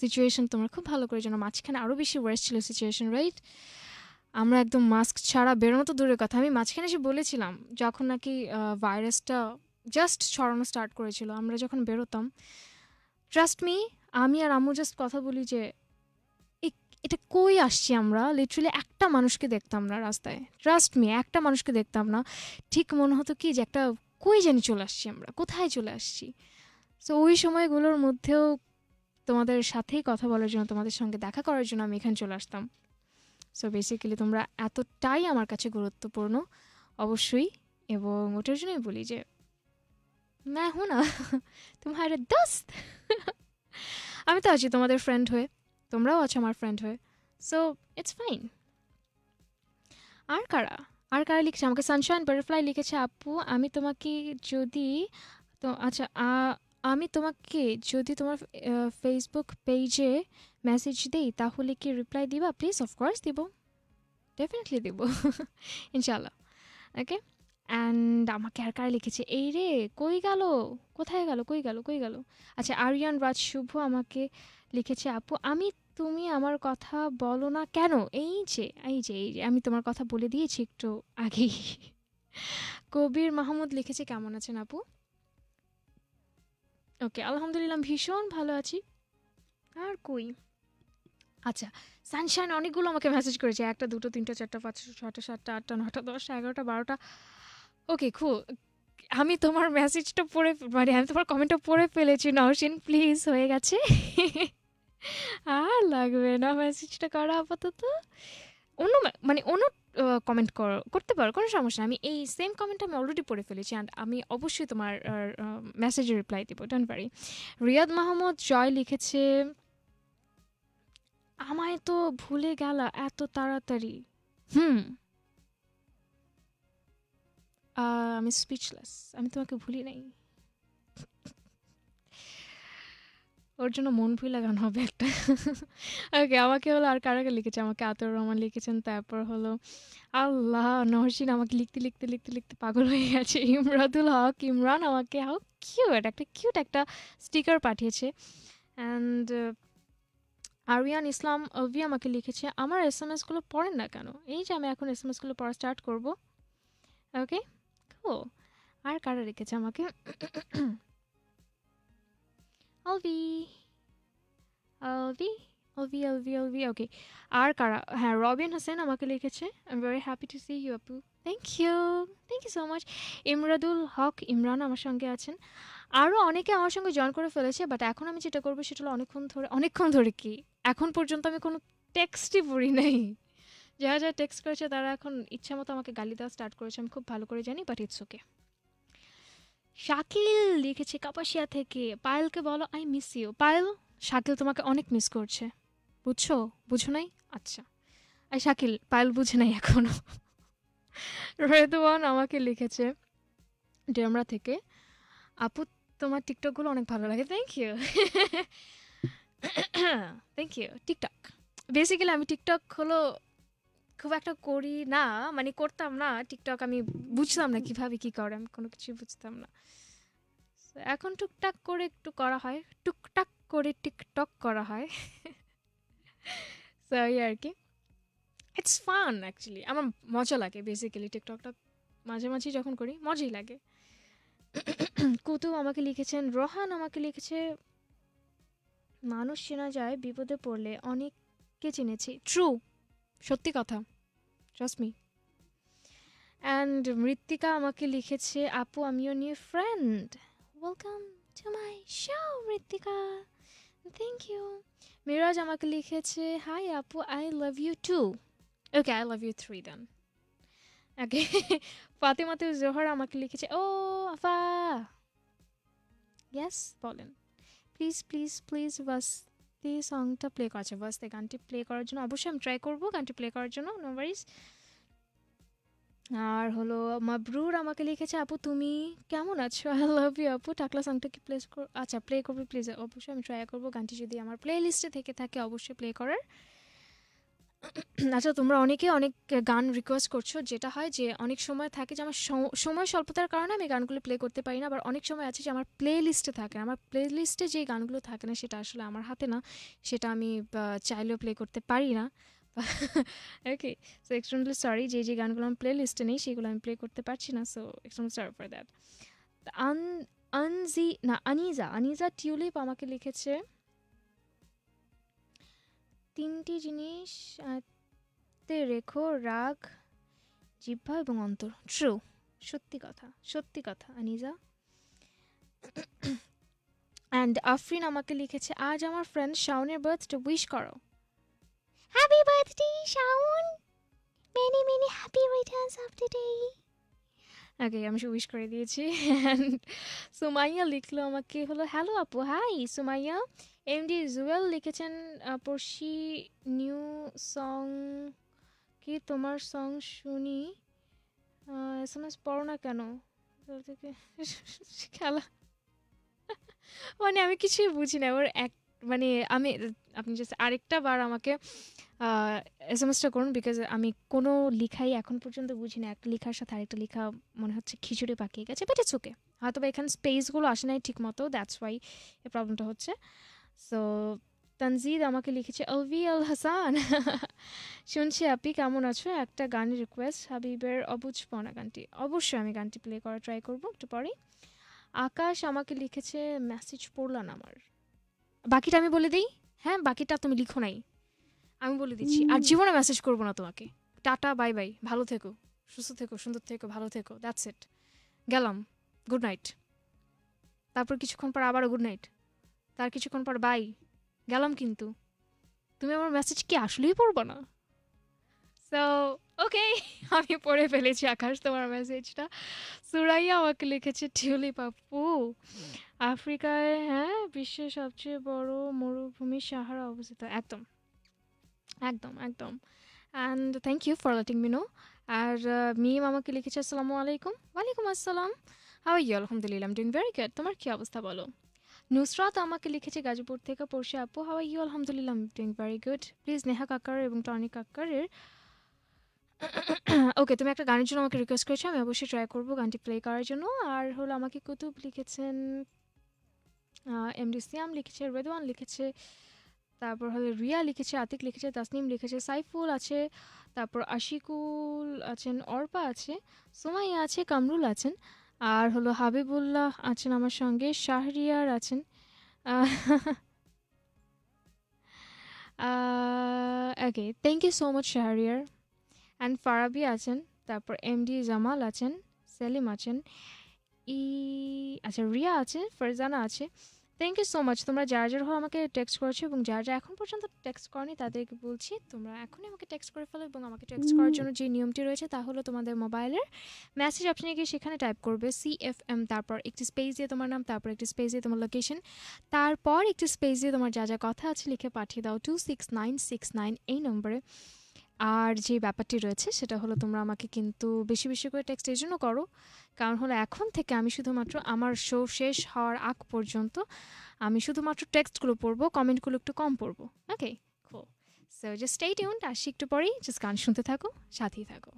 S2: সিচুয়েশন তোমরা খুব ভালো করে জানো মাঝখানে আরও বেশি ওয়ার্স ছিল সিচুয়েশন রাইট আমরা একদম মাস্ক ছাড়া বেরোনো তো দূরের কথা আমি মাঝখানে এসে বলেছিলাম যখন নাকি ভাইরাসটা জাস্ট ছড়ানো স্টার্ট করেছিল আমরা যখন বেরোতাম ট্রাস্ট মি আমি আর আমু জাস্ট কথা বলি যে এটা কই আসছি আমরা লিটারালি একটা মানুষকে দেখতাম না রাস্তায় ট্রাস্ট মি একটা মানুষকে দেখতাম না ঠিক মনে হতো কি যে একটা কই জানি চলে আসছি আমরা কোথায় চলে আসছি সো ওই সময়গুলোর মধ্যেও তোমাদের সাথেই কথা বলার জন্য তোমাদের সঙ্গে দেখা করার জন্য আমি এখানে চলে আসতাম সো বেসিক্যালি তোমরা এতটাই আমার কাছে গুরুত্বপূর্ণ অবশ্যই এবং ওটার জন্যই বলি যে না হো না তোমার দোস্ত আমি তো আছি তোমাদের ফ্রেন্ড হয়ে তোমরাও আছো আমার ফ্রেন্ড হয়ে সো ইটস ফাইন আর কারা আর কারা লিখেছে আমাকে সানশাইন বাটারফ্লাই লিখেছে আপু আমি তোমাকে যদি তো আচ্ছা আমি তোমাকে যদি তোমার ফেসবুক পেজে মেসেজ দিই তাহলে কি রিপ্লাই দিবা প্লিজ অফকোর্স দিব ডেফিনেটলি দিব ইনশাল্লাহ ওকে অ্যান্ড আমাকে আর কারা লিখেছে এই রে কই গেল কোথায় গেল কই গেল কই গেল আচ্ছা আরিয়ান রাজ শুভ আমাকে লিখেছে আপু আমি তুমি আমার কথা বলো না কেন এই যে এই যে এই যে আমি তোমার কথা বলে দিয়েছি একটু আগেই কবির মাহমুদ লিখেছে কেমন আছেন আপু ওকে আলহামদুলিল্লাহ ভীষণ ভালো আছি আর কই আচ্ছা সানশাইন অনেকগুলো আমাকে মেসেজ করেছে একটা দুটো তিনটা চারটা পাঁচটা ছটা সাতটা আটটা নটা দশটা এগারোটা বারোটা ওকে খু আমি তোমার মেসেজটা পড়ে মানে আমি তোমার কমেন্টটা পড়ে ফেলেছি নওশিন প্লিজ হয়ে গেছে আর লাগবে না মেসেজটা করা আপাতত অন্য মানে অন্য কমেন্ট করতে পারো কোনো সমস্যা আমি এই সেম কমেন্ট আমি অলরেডি পড়ে ফেলেছি অ্যান্ড আমি অবশ্যই তোমার মেসেজে রিপ্লাই দেবো ডোন্ট পারি রিয়াদ মাহমুদ জয় লিখেছে আমায় তো ভুলে গেল এত তাড়াতাড়ি হুম আমি uh, স্পিচলেস আমি তোমাকে ভুলি নাই ওর জন্য মন ভুলা লাগানো হবে একটা ওকে আমাকে হলো আর কারা লিখেছে আমাকে আতর রহমান লিখেছেন তারপর হলো আল্লাহ নহরসিন আমাকে লিখতে লিখতে লিখতে লিখতে পাগল হয়ে গেছে ইমরাদুল হক ইমরান আমাকে হাউ কিউট একটা কিউট একটা স্টিকার পাঠিয়েছে অ্যান্ড uh, আরিয়ান ইসলাম অভি আমাকে লিখেছে আমার এস এম এসগুলো পড়েন না কেন এই যে আমি এখন এস এম এসগুলো পড়া স্টার্ট করবো ওকে তো আর কারা রেখেছে আমাকে অলভি অলভি অলভি অলভি অলভি ওকে আর কারা হ্যাঁ রবিন হোসেন আমাকে লিখেছে I am very happy to see you আপু thank you thank you so much Imradul Haque Imran আমার সঙ্গে আছেন আরও অনেকে আমার সঙ্গে জয়েন করে ফেলেছে বাট এখন আমি যেটা করবো সেটা হলো অনেকক্ষণ ধরে অনেকক্ষণ ধরে কি এখন পর্যন্ত আমি কোনো টেক্সটই পড়ি নাই যারা যারা টেক্সট করেছে তারা এখন ইচ্ছা মতো আমাকে গালি দেওয়া স্টার্ট করেছে আমি খুব ভালো করে জানি বাট ইটস ওকে শাকিল লিখেছে কাপাসিয়া থেকে পায়েলকে বলো I miss you Payel Shakil তোমাকে অনেক মিস করছে বুঝছো বুঝো নাই আচ্ছা আই শাকিল পায়েল বুঝে নাই এখনও রেদওয়ান আমাকে লিখেছে ডেমরা থেকে আপু তোমার টিকটকগুলো অনেক ভালো লাগে thank you thank you TikTok basically আমি টিকটক হলো খুব একটা করি না মানে করতাম না টিকটক আমি বুঝতাম না কিভাবে কি করে আমি কোনো কিছুই বুঝতাম না এখন টুকটাক করে একটু করা হয় টুকটাক করে টিকটক করা হয় সো আর কি ইটস ফান অ্যাকচুয়ালি আমার মজা লাগে বেসিক্যালি টিকটকটা মাঝে মাঝেই যখন করি মজাই লাগে কুতুব আমাকে লিখেছেন রোহান আমাকে লিখেছে মানুষ চেনা যায় বিপদে পড়লে অনেককে চিনেছি ট্রু সত্যি কথা রশ্মি অ্যান্ড মৃত্তিকা আমাকে লিখেছে আপু আমিও নিয়ে friend
S1: welcome to my show Mrittika thank you
S2: Miraj আমাকে লিখেছে হাই আপু I love you too okay I love you three then okay ফাতেমাতে জোহর আমাকে লিখেছে ও আফা ইয়াস বলেন প্লিজ প্লিজ প্লিজ বাস সত্যি সংটা প্লে করছে বাস তাই গানটি প্লে করার জন্য অবশ্যই আমি ট্রাই করবো গানটি প্লে করার জন্য নো ওয়ারিজ আর হলো মাবরুর আমাকে লিখেছে আপু তুমি কেমন আছো আই লাভ ইউ আপু টাকলা সংটা কি প্লে আচ্ছা প্লে করবে প্লিজ অবশ্যই আমি ট্রাই করবো গানটি যদি আমার প্লে লিস্টে থেকে থাকে অবশ্যই প্লে করার আচ্ছা তোমরা অনেকে অনেক গান রিকোয়েস্ট করছো যেটা হয় যে অনেক সময় থাকে যে আমার সময় স্বল্পতার কারণে আমি গানগুলো প্লে করতে পারি না আবার অনেক সময় আছে যে আমার প্লে লিস্টে থাকে না আমার প্লে লিস্টে যে গানগুলো থাকে না সেটা আসলে আমার হাতে না সেটা আমি চাইলেও প্লে করতে পারি না ওকে সো এক্সট্রিমলি সরি যে যে গানগুলো আমার প্লে লিস্টে নেই সেগুলো আমি প্লে করতে পারছি না so extremely sorry for that আন আনজি না আনিজা আনিজা টিউলিপ আমাকে লিখেছে তিনটি জিনিস আয়ত্তে রেখো রাগ জিহ্বা এবং অন্তর ট্রু সত্যি কথা সত্যি কথা আনিজা অ্যান্ড আফরিন আমাকে লিখেছে আজ আমার ফ্রেন্ড শাওনের বার্থডে উইশ করো happy birthday Shaon many many happy returns of the day আগে আমি উইশ করে দিয়েছি অ্যান্ড সুমাইয়া লিখলো আমাকে হলো হ্যালো আপু হাই সুমাইয়া এমডি জুয়েল লিখেছেন পড়শি নিউ সং কি তোমার সং শুনি এস এম এস পড়ো না কেন খেলা মানে আমি কিছুই বুঝি না ওর এক মানে আমি আপনি জাস্ট আরেকটা বার আমাকে এস এম এসটা করুন বিকজ আমি কোনো লিখাই এখন পর্যন্ত বুঝি না একটা লেখার সাথে আরেকটা লেখা মনে হচ্ছে খিচুড়ি পাকিয়ে গেছে বেটে চোখে হয়তো বা এখানে স্পেসগুলো আসে নাই ঠিক মতো দ্যাটস ওয়াই এই প্রবলেমটা হচ্ছে সো তানজিদ আমাকে লিখেছে অলভি আল হাসান শুনছি আপনি কেমন আছো একটা গান রিকোয়েস্ট হাবিবের পনা গানটি অবশ্যই আমি গানটি প্লে করা ট্রাই করব একটু পরেই আকাশ আমাকে লিখেছে মেসেজ পড়লাম আমার বাকিটা আমি বলে দিই হ্যাঁ বাকিটা তুমি লিখো নাই আমি বলে দিচ্ছি আর জীবনে মেসেজ করবো না তোমাকে টাটা বাই বাই ভালো থেকো সুস্থ থেকো সুন্দর থেকো ভালো থেকো দ্যাটস ইট গেলাম গুড নাইট তারপর কিছুক্ষণ পর আবারও গুড নাইট তার কিছুক্ষণ পর বাই গেলাম কিন্তু তুমি আমার মেসেজ কি আসলেই পড়বো না সো ওকে আমি পড়ে ফেলেছি আকাশ তোমার মেসেজটা সুরাইয়া আমাকে লিখেছে টিউলি পাপ্পু আফ্রিকায় হ্যাঁ বিশ্বের সবচেয়ে বড় মরুভূমি সাহারা অবস্থিত একদম একদম একদম and thank you for letting me know আর মিম আমাকে লিখেছে আসসালামু আলাইকুম ওয়ালাইকুম আসসালাম হাউ ইউ আলহামদুলিল্লাহ আম ডুইং ভেরি গুড তোমার কী অবস্থা বলো নুসরাত আমাকে লিখেছে গাজীপুর থেকে পড়শে আপু হাওয়া ইউ আলহামদুলিল্লাহ doing very good please Neha Kakkar এবং টনি কাকারের ওকে তুমি একটা গানের জন্য আমাকে রিকোয়েস্ট করেছো আমি অবশ্যই ট্রাই করবো গানটি প্লে করার জন্য আর হলো আমাকে কুতুব লিখেছেন এমডি সিয়াম লিখেছে রেদওয়ান লিখেছে তারপর হলো রিয়া লিখেছে আতিক লিখেছে তাসনিম লিখেছে সাইফুল আছে তারপর আশিকুল আছেন অর্পা আছে সোমাইয়া আছে কামরুল আছেন আর হলো হাবিবুল্লাহ আছেন আমার সঙ্গে শাহরিয়ার আছেন okay thank you so much Shahriar and Farabi আছেন তারপর এমডি জামাল আছেন সেলিম আছেন ই আচ্ছা রিয়া আছে ফারজানা আছে থ্যাংক ইউ সো মাচ তোমরা যার যার হো আমাকে টেক্সট করেছো এবং যারা যারা এখন পর্যন্ত টেক্সট করনি তাদেরকে বলছি তোমরা এখনই আমাকে টেক্সট করে ফেলো এবং আমাকে টেক্সট করার জন্য যে নিয়মটি রয়েছে তা হলো তোমাদের মোবাইলের মেসেজ অপশানে গিয়ে সেখানে টাইপ করবে সি এফ এম তারপর একটি স্পেস দিয়ে তোমার নাম তারপর একটি স্পেস দিয়ে তোমার লোকেশন তারপর একটি স্পেস দিয়ে তোমার যা যা কথা আছে লিখে পাঠিয়ে দাও two six nine six nine এই নম্বরে আর যে ব্যাপারটি রয়েছে সেটা হলো তোমরা আমাকে কিন্তু বেশি বেশি করে টেক্সট এই জন্য করো কারণ হলো এখন থেকে আমি শুধুমাত্র আমার শো শেষ হওয়ার আগ পর্যন্ত আমি শুধুমাত্র টেক্সটগুলো পড়বো কমেন্টগুলো একটু কম পড়বো okay so just stay tuned আসি একটু পরেই জাস্ট গান শুনতে থাকো সাথেই থাকো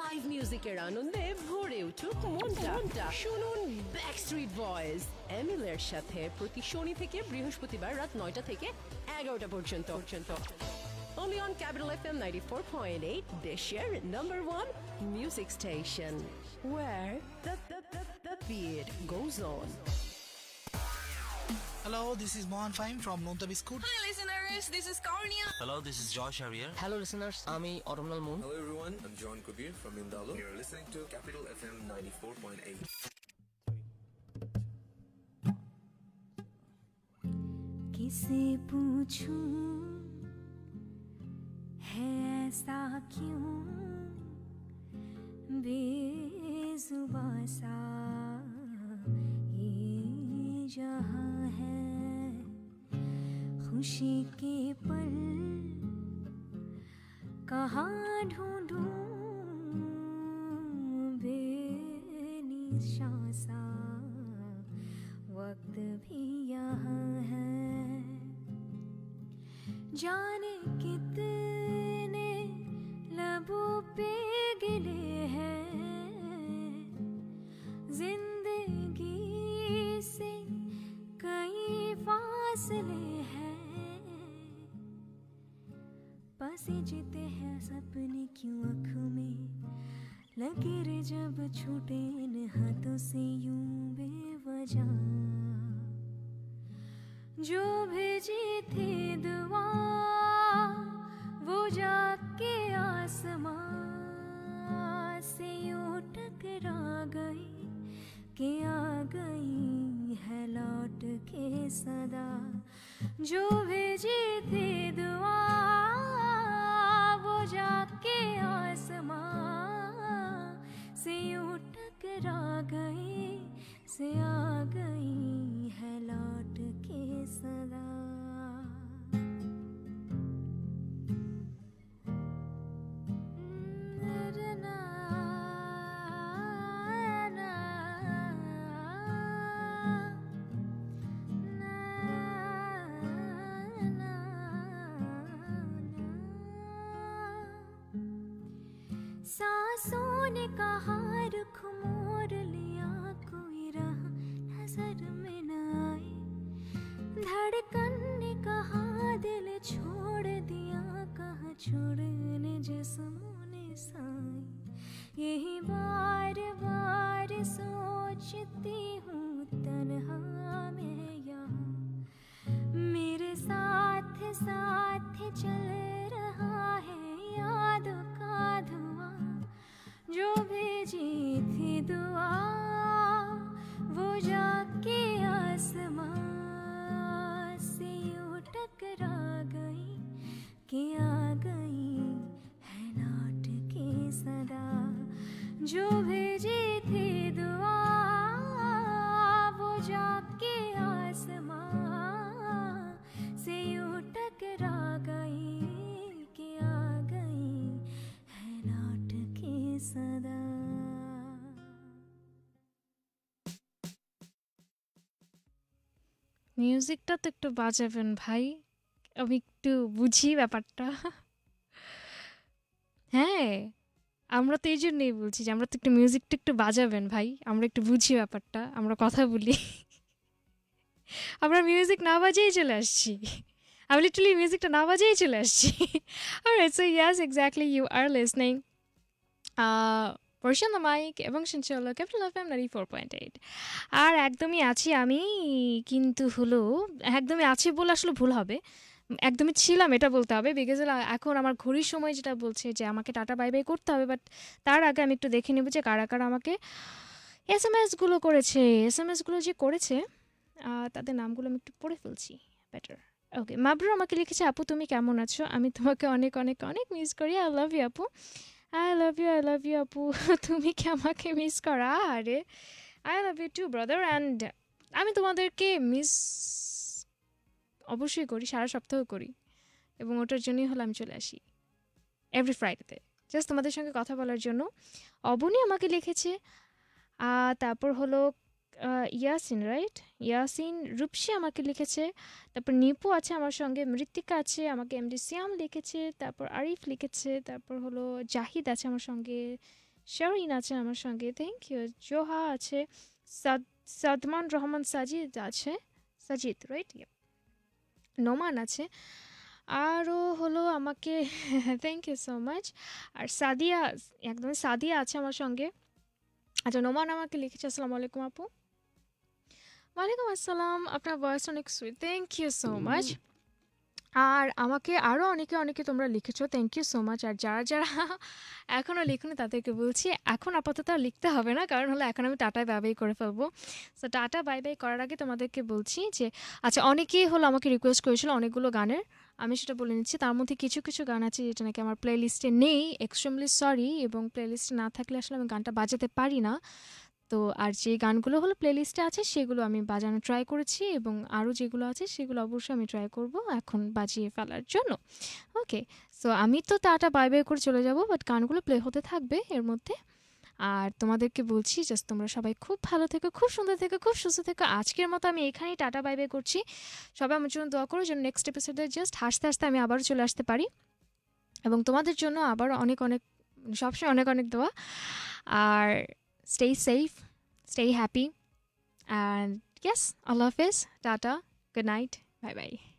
S1: লাইভ মিউজিকের আনন্দে ভরে উঠুক মনটা শুনুন ব্যাক স্ট্রিট বয়েজ এমিলের সাথে প্রতি শনি থেকে বৃহস্পতিবার রাত নয়টা থেকে এগারোটা পর্যন্ত পর্যন্ত Only on Capital FM 94.8, this year number one music station, where the, the, the, the beat goes on. Hello, this is Mohan Fahim from Nonta Biscuit. Hi, listeners. This is Cornea. Hello, this is Josh Harrier. Hello, listeners. I'm Autumnal Moon. Hello, everyone. I'm John Kubir from Indalo. You're listening to Capital FM 94.8. किसे पूछूं है ऐसा क्यों बेजुबा सा ये जहां खुशी के पल कहा ढूंढू बेनिशासा वक्त भी यहाँ है जाने जीते हैं सपने क्यों आंखों में लकीरें जब छूटे इन हाथों से यूं बेवजह
S2: মিউজিকটা তো একটু বাজাবেন ভাই আমি একটু বুঝি ব্যাপারটা হ্যাঁ আমরা তো এই জন্যই বলছি যে আমরা তো একটু মিউজিকটা একটু বাজাবেন ভাই আমরা একটু বুঝি ব্যাপারটা আমরা কথা বলি আমরা মিউজিক না বাজিয়েই চলে আসছি আমি লিটারলি মিউজিকটা না বাজিয়েই চলে আসছি আর yes exactly you are listening Barshan Mike এবং শুনছে হলো ক্যাপিটাল এফ এম নারি ফোর পয়েন্ট এইট আর একদমই আছি আমি কিন্তু হলো একদমই আছি বলে আসলে ভুল হবে একদমই ছিলাম এটা বলতে হবে বিকজ এখন আমার ঘড়ির সময় যেটা বলছে যে আমাকে টাটা বাই বাই করতে হবে বাট তার আগে আমি একটু দেখে নেব যে কারা কারা আমাকে এস এম এসগুলো করেছে এস এম এসগুলো যে করেছে তাদের নামগুলো আমি একটু পড়ে ফেলছি বেটার ওকে মাবরু আমাকে লিখেছে আপু তুমি কেমন আছো আমি তোমাকে অনেক অনেক অনেক মিস করি আই লাভ ইউ আপু I love you I love you আপু তুমি কি আমাকে মিস করা আরে I love you too brother and আমি তোমাদেরকে মিস অবশ্যই করি সারা সপ্তাহ করি এবং ওটার জন্যই হলো আমি চলে আসি এভরি ফ্রাইডেতে জাস্ট তোমাদের সঙ্গে কথা বলার জন্য অবনী আমাকে লিখেছে তারপর হলো ইয়াসিন রাইট ইয়াসিন রূপসী আমাকে লিখেছে তারপর নিপু আছে আমার সঙ্গে মৃত্তিকা আছে আমাকে ডি সিয়াম লিখেছে তারপর আরিফ লিখেছে তারপর হলো জাহিদ আছে আমার সঙ্গে শরিন আছে আমার সঙ্গে থ্যাংক ইউ জোহা আছে সাদ সাদমান রহমান সাজিদ আছে সাজিদ রাইট নোমান আছে আরও হলো আমাকে থ্যাংক ইউ সো মাচ আর সাদিয়া একদম সাদিয়া আছে আমার সঙ্গে আচ্ছা নোমান আমাকে লিখেছে আসসালামু আলাইকুম আপু ওয়ালাইকুম আসসালাম আপনার ভয়েস অনেক sweet thank you so much আর আমাকে আরও অনেকে অনেকে তোমরা লিখেছো থ্যাংক ইউ সো মাচ আর যারা যারা এখনও লিখুন তাদেরকে বলছি এখন আপাতত আর লিখতে হবে না কারণ হলো এখন আমি টাটা বাই বাই করে ফেলবো সো টাটা বাই বাই করার আগে তোমাদেরকে বলছি যে আচ্ছা অনেকেই হলো আমাকে রিকোয়েস্ট করেছিল অনেকগুলো গানের আমি সেটা বলে নিচ্ছি তার মধ্যে কিছু কিছু গান আছে যেটা নাকি আমার প্লেলিস্টে নেই এক্সট্রিমলি সরি এবং প্লেলিস্টে না থাকলে আসলে আমি গানটা বাজাতে পারি না তো আর যে গানগুলো হলো প্লেলিস্টে আছে সেগুলো আমি বাজানো ট্রাই করেছি এবং আরও যেগুলো আছে সেগুলো অবশ্যই আমি ট্রাই করব এখন বাজিয়ে ফেলার জন্য ওকে সো আমি তো টাটা বাই বাই করে চলে যাব বাট গানগুলো প্লে হতে থাকবে এর মধ্যে আর তোমাদেরকে বলছি জাস্ট তোমরা সবাই খুব ভালো থেকো খুব সুন্দর থেকো খুব সুস্থ থেকো আজকের মতো আমি এখানেই টাটা বাই বাই করছি সবাই আমার জন্য দোয়া করো যেন নেক্সট এপিসোডে জাস্ট হাসতে হাসতে আমি আবারও চলে আসতে পারি এবং তোমাদের জন্য আবার অনেক অনেক সবসময় অনেক অনেক দোয়া আর stay safe, stay happy, and yes, Allah Hafiz, Tata, good night, bye bye.